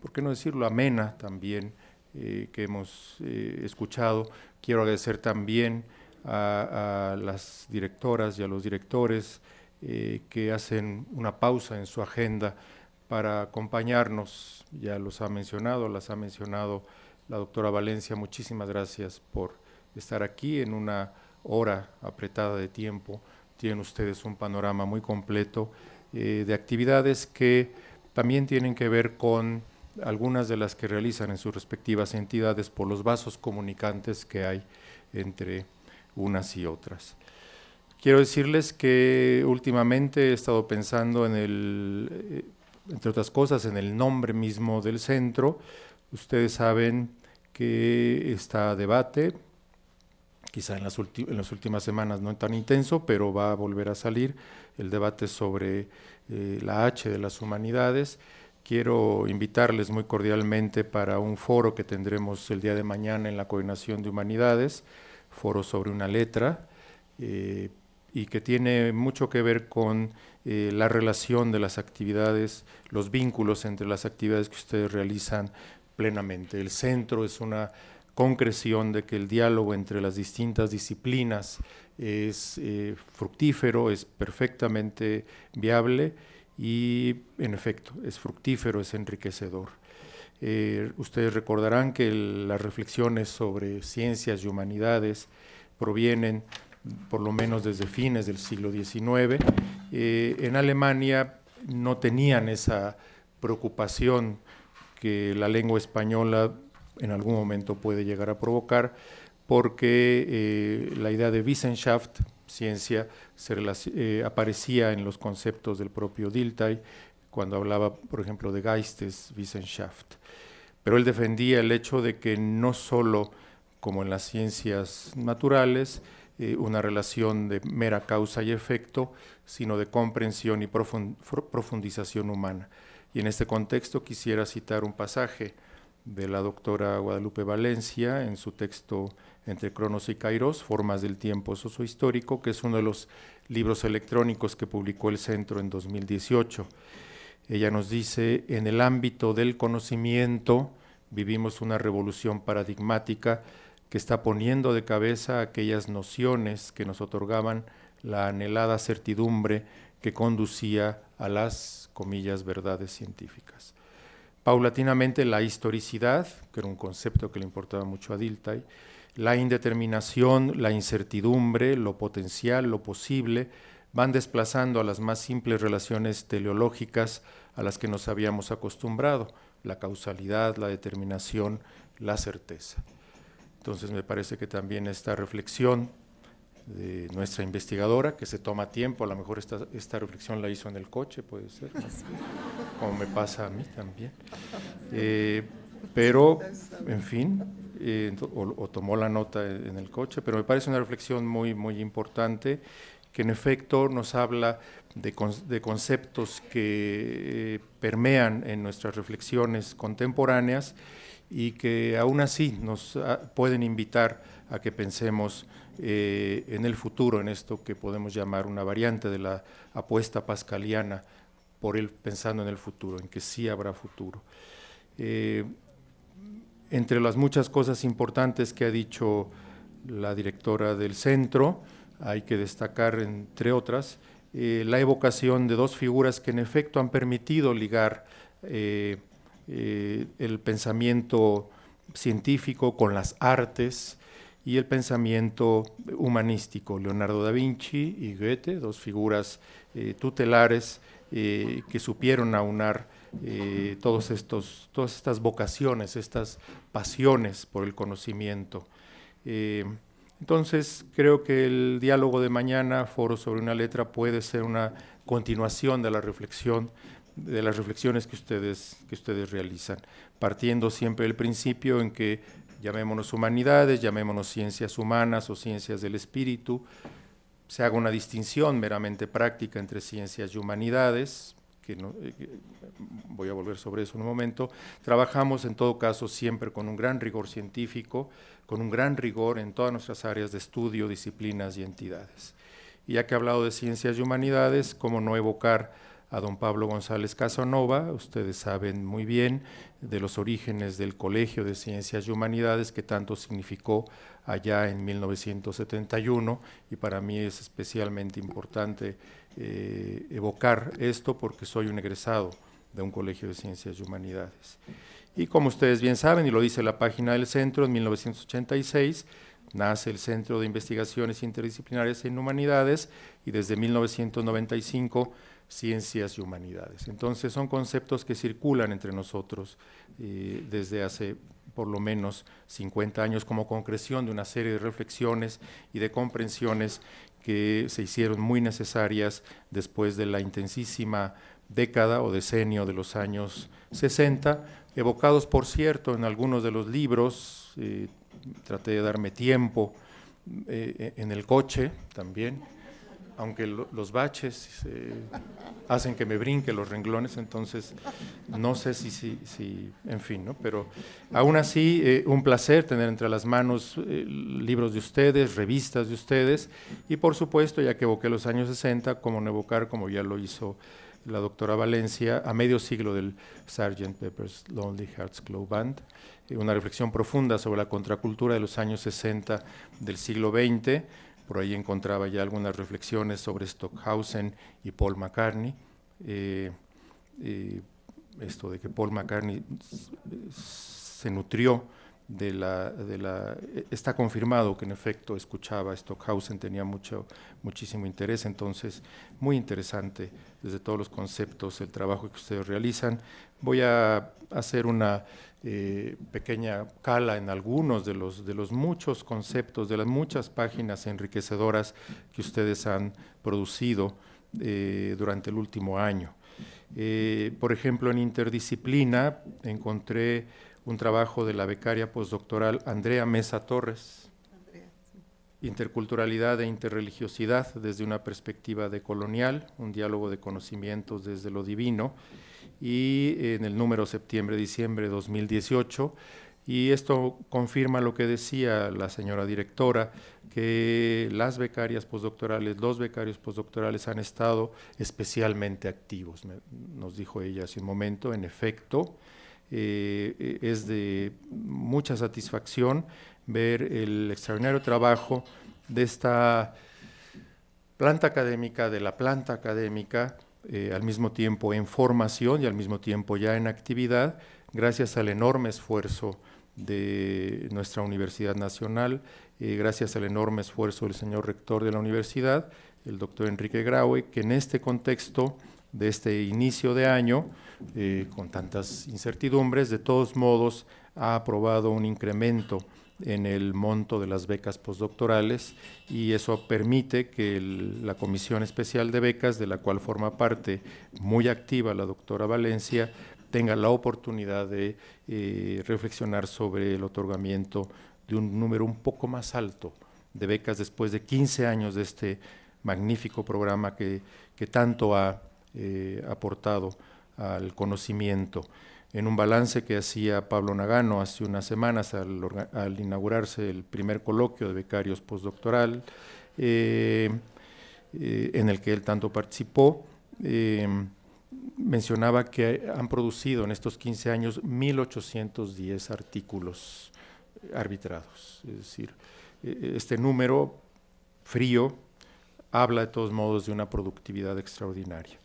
¿por qué no decirlo?, amena también eh, que hemos eh, escuchado. Quiero agradecer también a, las directoras y a los directores eh, que hacen una pausa en su agenda para acompañarnos. Ya los ha mencionado, las ha mencionado la doctora Valencia. Muchísimas gracias por estar aquí en una hora apretada de tiempo. Tienen ustedes un panorama muy completo eh, de actividades que también tienen que ver con algunas de las que realizan en sus respectivas entidades por los vasos comunicantes que hay entre unas y otras. Quiero decirles que últimamente he estado pensando en el, eh, entre otras cosas, en el nombre mismo del centro. Ustedes saben que está debate, quizá en las, últimas semanas no tan intenso, pero va a volver a salir el debate sobre eh, la H de las humanidades. Quiero invitarles muy cordialmente para un foro que tendremos el día de mañana en la Coordinación de Humanidades, foro sobre una letra, eh, y que tiene mucho que ver con eh, la relación de las actividades, los vínculos entre las actividades que ustedes realizan plenamente. El centro es una concreción de que el diálogo entre las distintas disciplinas es eh, fructífero, es perfectamente viable y en efecto es fructífero, es enriquecedor. Eh, ustedes recordarán que las reflexiones sobre ciencias y humanidades provienen por lo menos desde fines del siglo XIX. Eh, en Alemania no tenían esa preocupación que la lengua española en algún momento puede llegar a provocar, porque eh, la idea de Wissenschaft, ciencia, se eh, aparecía en los conceptos del propio Dilthey cuando hablaba, por ejemplo, de Geistes, Wissenschaft. Pero él defendía el hecho de que no solo, como en las ciencias naturales, eh, una relación de mera causa y efecto, sino de comprensión y profundización humana. Y en este contexto quisiera citar un pasaje de la doctora Guadalupe Valencia en su texto Entre Cronos y Kairos, Formas del Tiempo sociohistórico que es uno de los libros electrónicos que publicó el centro en 2018. Ella nos dice, en el ámbito del conocimiento vivimos una revolución paradigmática que está poniendo de cabeza aquellas nociones que nos otorgaban la anhelada certidumbre que conducía a las, comillas, verdades científicas paulatinamente la historicidad, que era un concepto que le importaba mucho a Dilthey, la indeterminación, la incertidumbre, lo potencial, lo posible, van desplazando a las más simples relaciones teleológicas a las que nos habíamos acostumbrado, la causalidad, la determinación, la certeza. Entonces me parece que también esta reflexión de nuestra investigadora, que se toma tiempo, a lo mejor esta, esta reflexión la hizo en el coche, puede ser, como me pasa a mí también. Eh, pero, en fin, eh, o, tomó la nota en el coche, pero me parece una reflexión muy, muy importante que en efecto nos habla de, de conceptos que eh, permean en nuestras reflexiones contemporáneas y que aún así nos ah, pueden invitar a que pensemos eh, en el futuro en esto que podemos llamar una variante de la apuesta pascaliana por él pensando en el futuro, en que sí habrá futuro. Eh, entre las muchas cosas importantes que ha dicho la directora del centro, hay que destacar, entre otras, eh, la evocación de dos figuras que en efecto han permitido ligar el pensamiento científico con las artes, y el pensamiento humanístico. Leonardo da Vinci y Goethe, dos figuras eh, tutelares eh, que supieron aunar eh, todos estos, todas estas vocaciones, estas pasiones por el conocimiento. entonces, creo que el diálogo de mañana, Foro sobre una letra, puede ser una continuación de la reflexión de las reflexiones que ustedes, que ustedes realizan, partiendo siempre del principio en que llamémonos humanidades, llamémonos ciencias humanas o ciencias del espíritu, se haga una distinción meramente práctica entre ciencias y humanidades, eh, que voy a volver sobre eso en un momento, trabajamos en todo caso siempre con un gran rigor científico, con un gran rigor en todas nuestras áreas de estudio, disciplinas y entidades. Y ya que he hablado de ciencias y humanidades, ¿cómo no evocar a don Pablo González Casanova, ustedes saben muy bien de los orígenes del Colegio de Ciencias y Humanidades que tanto significó allá en 1971 y para mí es especialmente importante eh, evocar esto porque soy un egresado de un Colegio de Ciencias y Humanidades. Y como ustedes bien saben, y lo dice la página del centro, en 1986 nace el Centro de Investigaciones Interdisciplinarias en Humanidades y desde 1995 ciencias y humanidades. Entonces son conceptos que circulan entre nosotros eh, desde hace por lo menos 50 años como concreción de una serie de reflexiones y de comprensiones que se hicieron muy necesarias después de la intensísima década o decenio de los años 60, evocados por cierto en algunos de los libros, eh, traté de darme tiempo eh, en el coche también, aunque los baches eh, hacen que me brinque los renglones, entonces no sé si, si, en fin, ¿no? Pero aún así, eh, un placer tener entre las manos eh, libros de ustedes, revistas de ustedes, y por supuesto, ya que evoqué los años 60, como no evocar, como ya lo hizo la doctora Valencia, a medio siglo del Sgt. Pepper's Lonely Hearts Club Band, una reflexión profunda sobre la contracultura de los años 60 del siglo XX, por ahí encontraba ya algunas reflexiones sobre Stockhausen y Paul McCartney. Eh, eh, esto de que Paul McCartney eh, se nutrió de la, de la, eh, está confirmado que en efecto escuchaba Stockhausen, tenía mucho, muchísimo interés, entonces muy interesante desde todos los conceptos el trabajo que ustedes realizan. Voy a hacer una eh, pequeña cala en algunos de los, de los muchos conceptos, de las muchas páginas enriquecedoras que ustedes han producido eh, durante el último año. por ejemplo, en interdisciplina encontré un trabajo de la becaria postdoctoral Andrea Mesa Torres, Interculturalidad e Interreligiosidad desde una perspectiva decolonial, un diálogo de conocimientos desde lo divino, y en el número septiembre-diciembre de 2018. Y esto confirma lo que decía la señora directora, que las becarias postdoctorales, los becarios postdoctorales han estado especialmente activos, nos dijo ella hace un momento, en efecto. Eh, es de mucha satisfacción ver el extraordinario trabajo de esta planta académica, de la planta académica, eh, al mismo tiempo en formación y al mismo tiempo ya en actividad, gracias al enorme esfuerzo de nuestra Universidad Nacional, eh, gracias al enorme esfuerzo del señor rector de la universidad, el doctor Enrique Graue, que en este contexto de este inicio de año, eh, con tantas incertidumbres, de todos modos ha aprobado un incremento en el monto de las becas postdoctorales y eso permite que la Comisión Especial de Becas, de la cual forma parte muy activa la doctora Valencia, tenga la oportunidad de eh, reflexionar sobre el otorgamiento de un número un poco más alto de becas después de 15 años de este magnífico programa que, que tanto ha eh, aportado al conocimiento. En un balance que hacía Pablo Nagano hace unas semanas al, inaugurarse el primer coloquio de becarios postdoctoral, eh, eh, en el que él tanto participó, eh, mencionaba que han producido en estos 15 años 1.810 artículos arbitrados. Es decir, e-, e-, este número frío habla de todos modos de una productividad extraordinaria.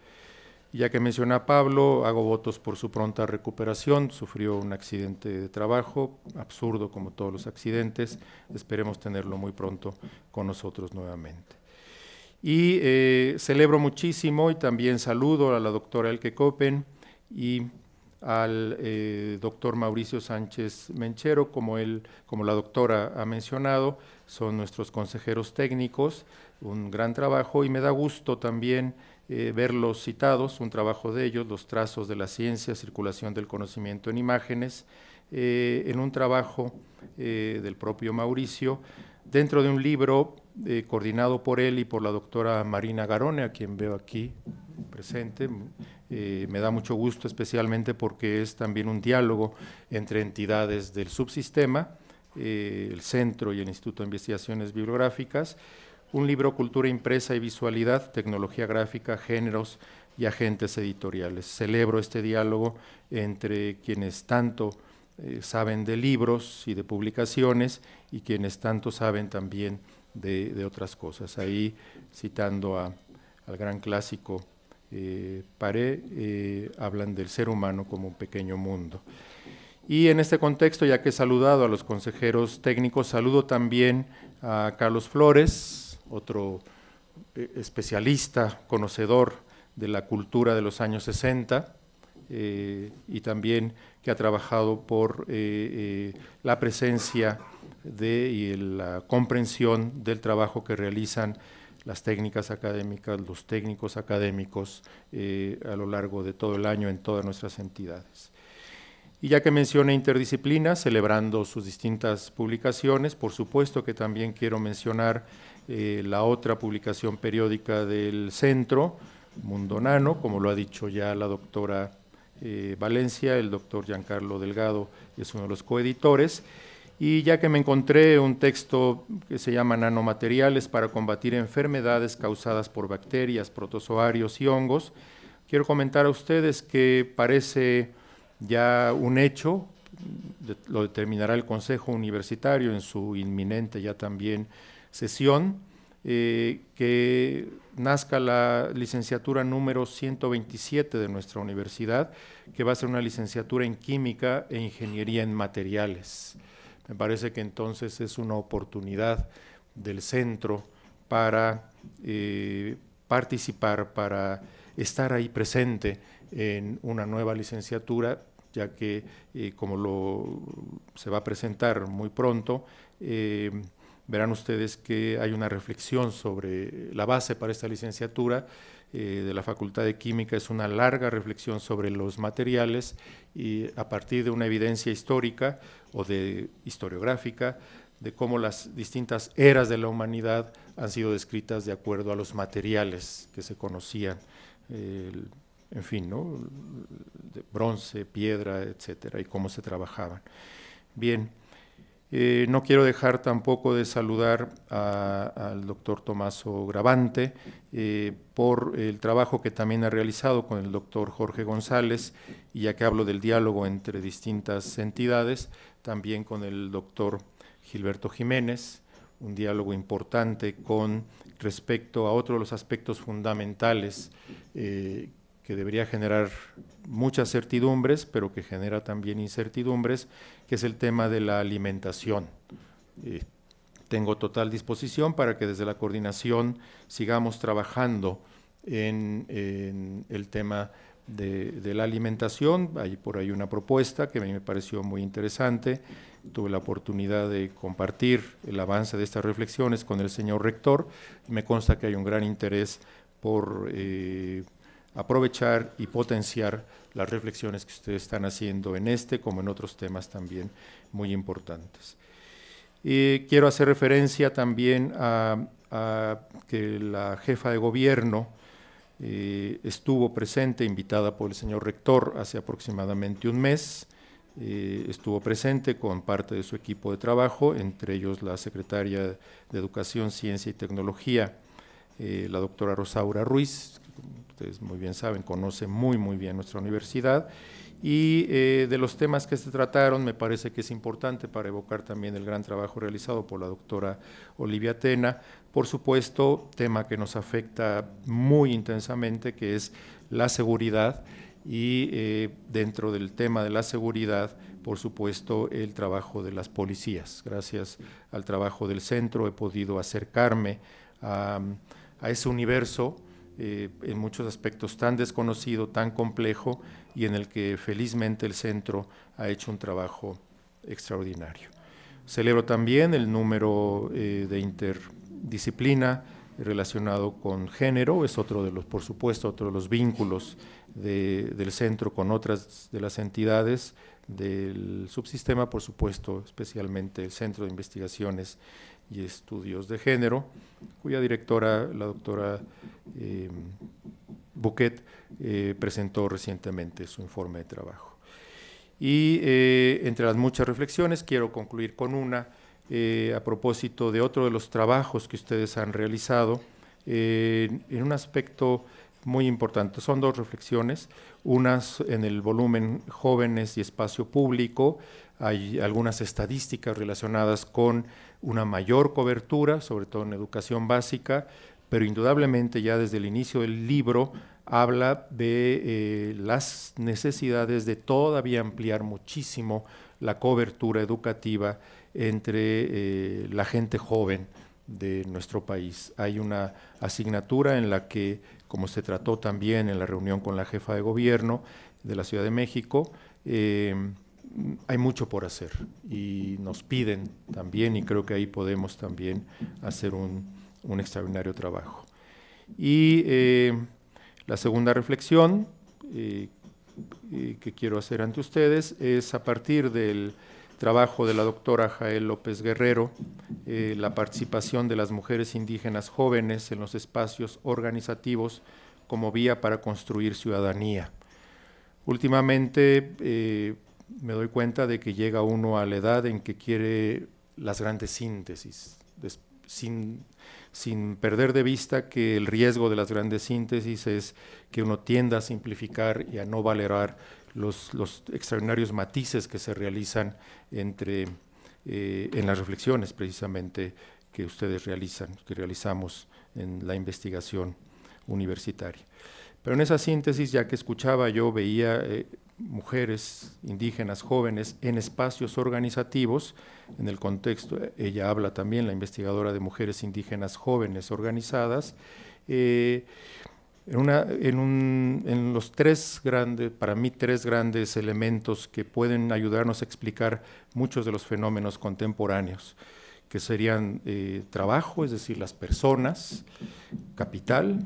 Ya que menciona a Pablo, hago votos por su pronta recuperación. Sufrió un accidente de trabajo, absurdo como todos los accidentes. Esperemos tenerlo muy pronto con nosotros nuevamente. Y eh, celebro muchísimo y también saludo a la doctora Elke Copen y al eh, doctor Mauricio Sánchez Menchero, como, él, como la doctora ha mencionado, son nuestros consejeros técnicos, un gran trabajo y me da gusto también eh, verlos citados, un trabajo de ellos, los trazos de la ciencia, circulación del conocimiento en imágenes, eh, en un trabajo eh, del propio Mauricio, dentro de un libro coordinado por él y por la doctora Marina Garone, a quien veo aquí presente. me da mucho gusto especialmente porque es también un diálogo entre entidades del subsistema, el centro y el Instituto de Investigaciones Bibliográficas, un libro Cultura impresa y visualidad, tecnología gráfica, géneros y agentes editoriales. Celebro este diálogo entre quienes tanto eh, saben de libros y de publicaciones y quienes tanto saben también de, otras cosas. Ahí citando al gran clásico eh, Paré, eh, hablan del ser humano como un pequeño mundo. Y en este contexto, ya que he saludado a los consejeros técnicos, saludo también a Carlos Flores, otro eh, especialista, conocedor de la cultura de los años 60 eh, y también que ha trabajado por eh, la presencia de, y la comprensión del trabajo que realizan las técnicas académicas, los técnicos académicos a lo largo de todo el año en todas nuestras entidades. Y ya que mencioné Interdisciplina, celebrando sus distintas publicaciones, por supuesto que también quiero mencionar eh, la otra publicación periódica del centro, Mundo Nano, como lo ha dicho ya la doctora eh, Valencia, el doctor Giancarlo Delgado es uno de los coeditores, y ya que me encontré un texto que se llama Nanomateriales para combatir enfermedades causadas por bacterias, protozoarios y hongos, quiero comentar a ustedes que parece ya un hecho, lo determinará el Consejo Universitario en su inminente ya también sesión, eh, que nazca la licenciatura número 127 de nuestra universidad, que va a ser una licenciatura en química e ingeniería en materiales. Me parece que entonces es una oportunidad del centro para eh, participar, para estar ahí presente en una nueva licenciatura, ya que eh, como lo, se va a presentar muy pronto, verán ustedes que hay una reflexión sobre la base para esta licenciatura eh, de la Facultad de Química, es una larga reflexión sobre los materiales y a partir de una evidencia histórica o de historiográfica de cómo las distintas eras de la humanidad han sido descritas de acuerdo a los materiales que se conocían. en fin, ¿no? De bronce, piedra, etcétera, y cómo se trabajaban. Bien. Eh, no quiero dejar tampoco de saludar al doctor Tomaso Gravante eh, por el trabajo que también ha realizado con el doctor Jorge González, y ya que hablo del diálogo entre distintas entidades, también con el doctor Gilberto Jiménez, un diálogo importante con respecto a otro de los aspectos fundamentales eh, que debería generar muchas certidumbres, pero que genera también incertidumbres, que es el tema de la alimentación. Eh, tengo total disposición para que desde la coordinación sigamos trabajando en, el tema de, la alimentación. Hay por ahí una propuesta que a mí me pareció muy interesante. Tuve la oportunidad de compartir el avance de estas reflexiones con el señor rector. Me consta que hay un gran interés por... Eh, aprovechar y potenciar las reflexiones que ustedes están haciendo en este como en otros temas también muy importantes. quiero hacer referencia también a, que la jefa de gobierno eh, estuvo presente, invitada por el señor rector hace aproximadamente un mes, eh, estuvo presente con parte de su equipo de trabajo, entre ellos la secretaria de Educación, Ciencia y Tecnología, eh, la doctora Rosaura Ruiz, ustedes muy bien saben, conoce muy, muy bien nuestra universidad. Y eh, de los temas que se trataron, me parece que es importante para evocar también el gran trabajo realizado por la doctora Olivia Tena, por supuesto, tema que nos afecta muy intensamente, que es la seguridad y eh, dentro del tema de la seguridad, por supuesto, el trabajo de las policías. Gracias al trabajo del centro he podido acercarme a ese universo eh, en muchos aspectos tan desconocido, tan complejo y en el que felizmente el centro ha hecho un trabajo extraordinario. Celebro también el número eh, de interdisciplina relacionado con género, es otro de los, por supuesto, otro de los vínculos del centro con otras de las entidades del subsistema, por supuesto, especialmente el Centro de Investigaciones y Estudios de Género, cuya directora, la doctora eh, Bouquet, eh, presentó recientemente su informe de trabajo. Y eh, entre las muchas reflexiones, quiero concluir con una a propósito de otro de los trabajos que ustedes han realizado en un aspecto muy importante. Son dos reflexiones, unas en el volumen Jóvenes y Espacio Público, hay algunas estadísticas relacionadas con una mayor cobertura, sobre todo en educación básica, pero indudablemente ya desde el inicio del libro habla de eh, las necesidades de todavía ampliar muchísimo la cobertura educativa entre eh, la gente joven de nuestro país. Hay una asignatura en la que, como se trató también en la reunión con la jefa de gobierno de la Ciudad de México, eh, hay mucho por hacer y nos piden también, y creo que ahí podemos también hacer un, extraordinario trabajo. Y eh, la segunda reflexión eh, eh, que quiero hacer ante ustedes es a partir del trabajo de la doctora Jael López Guerrero, la participación de las mujeres indígenas jóvenes en los espacios organizativos como vía para construir ciudadanía. Últimamente, me doy cuenta de que llega uno a la edad en que quiere las grandes síntesis, sin, perder de vista que el riesgo de las grandes síntesis es que uno tienda a simplificar y a no valorar los, extraordinarios matices que se realizan entre, eh, en las reflexiones precisamente que ustedes realizan, que realizamos en la investigación universitaria. Pero en esa síntesis, ya que escuchaba, yo veía eh, mujeres indígenas jóvenes en espacios organizativos, en el contexto, ella habla también, la investigadora de mujeres indígenas jóvenes organizadas, eh, en, los tres grandes, para mí tres grandes elementos que pueden ayudarnos a explicar muchos de los fenómenos contemporáneos, que serían eh, trabajo, es decir, las personas, capital,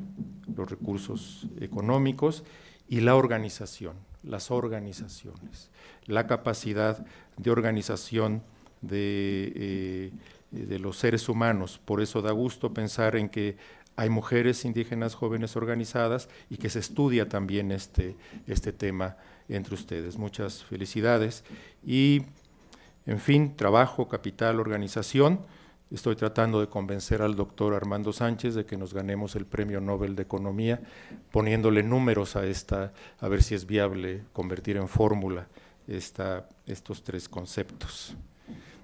los recursos económicos y la organización las organizaciones, la capacidad de organización eh, de, los seres humanos. Por eso da gusto pensar en que hay mujeres indígenas jóvenes organizadas y que se estudia también este, este tema entre ustedes. Muchas felicidades y, en fin, trabajo, capital, organización. Estoy tratando de convencer al doctor Armando Sánchez de que nos ganemos el Premio Nobel de Economía, poniéndole números a esta, a ver si es viable convertir en fórmula esta, estos tres conceptos.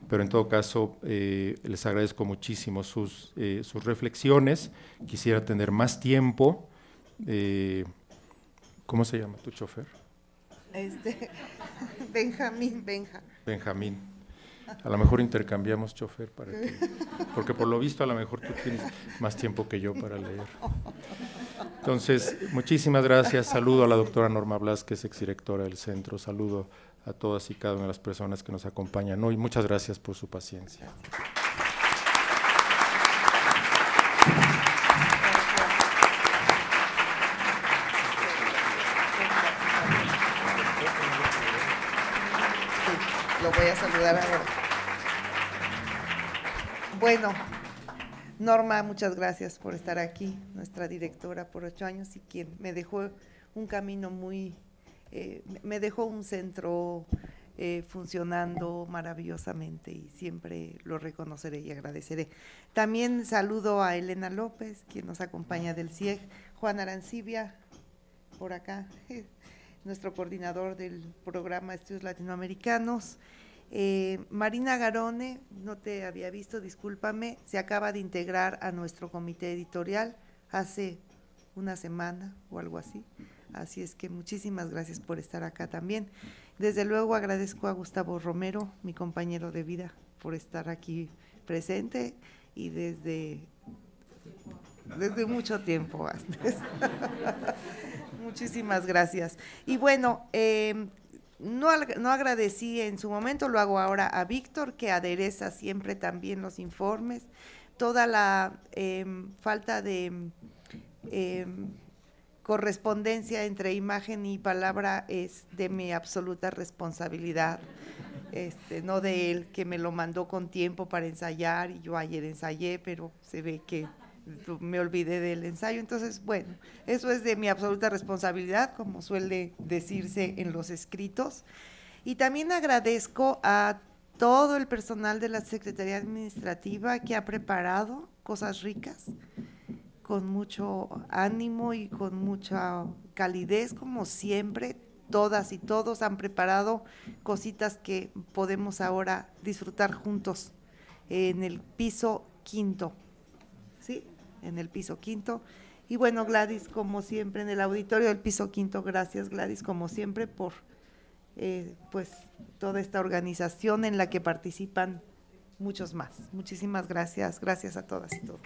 Pero en todo caso, eh, les agradezco muchísimo sus, eh, sus, reflexiones. Quisiera tener más tiempo. Eh, ¿Cómo se llama tu chofer? Este, [LAUGHS] Benjamín, Benjamín. A lo mejor intercambiamos chofer para que. Porque por lo visto, a lo mejor tú tienes más tiempo que yo para leer. Entonces, muchísimas gracias. Saludo a la doctora Norma Blas, que es exdirectora del centro. Saludo a todas y cada una de las personas que nos acompañan hoy. Muchas gracias por su paciencia. a saludar Bueno, Norma, muchas gracias por estar aquí, nuestra directora por ocho años y quien me dejó un camino muy, eh, me dejó un centro eh, funcionando maravillosamente y siempre lo reconoceré y agradeceré. También saludo a Elena López, quien nos acompaña del CIEG, Juan Arancibia, por acá, [LAUGHS] nuestro coordinador del programa Estudios Latinoamericanos, eh, Marina Garone, no te había visto, discúlpame, se acaba de integrar a nuestro comité editorial hace una semana o algo así. Así es que muchísimas gracias por estar acá también. Desde luego agradezco a Gustavo Romero, mi compañero de vida, por estar aquí presente y desde, desde mucho tiempo antes. [LAUGHS] muchísimas gracias. Y bueno, eh, no, agradecí en su momento, lo hago ahora a Víctor, que adereza siempre también los informes, toda la em, falta de em, correspondencia entre imagen y palabra es de mi absoluta responsabilidad, este, no de él, que me lo mandó con tiempo para ensayar, y yo ayer ensayé, pero se ve que me olvidé del ensayo. Entonces, bueno, eso es de mi absoluta responsabilidad, como suele decirse en los escritos. Y también agradezco a todo el personal de la Secretaría Administrativa que ha preparado cosas ricas con mucho ánimo y con mucha calidez, como siempre. Todas y todos han preparado cositas que podemos ahora disfrutar juntos en el piso quinto. ¿Sí? en el piso quinto. Y bueno, Gladys, como siempre, en el auditorio del piso quinto, gracias Gladys, como siempre, por eh, pues toda esta organización en la que participan muchos más. Muchísimas gracias, gracias a todas y todos.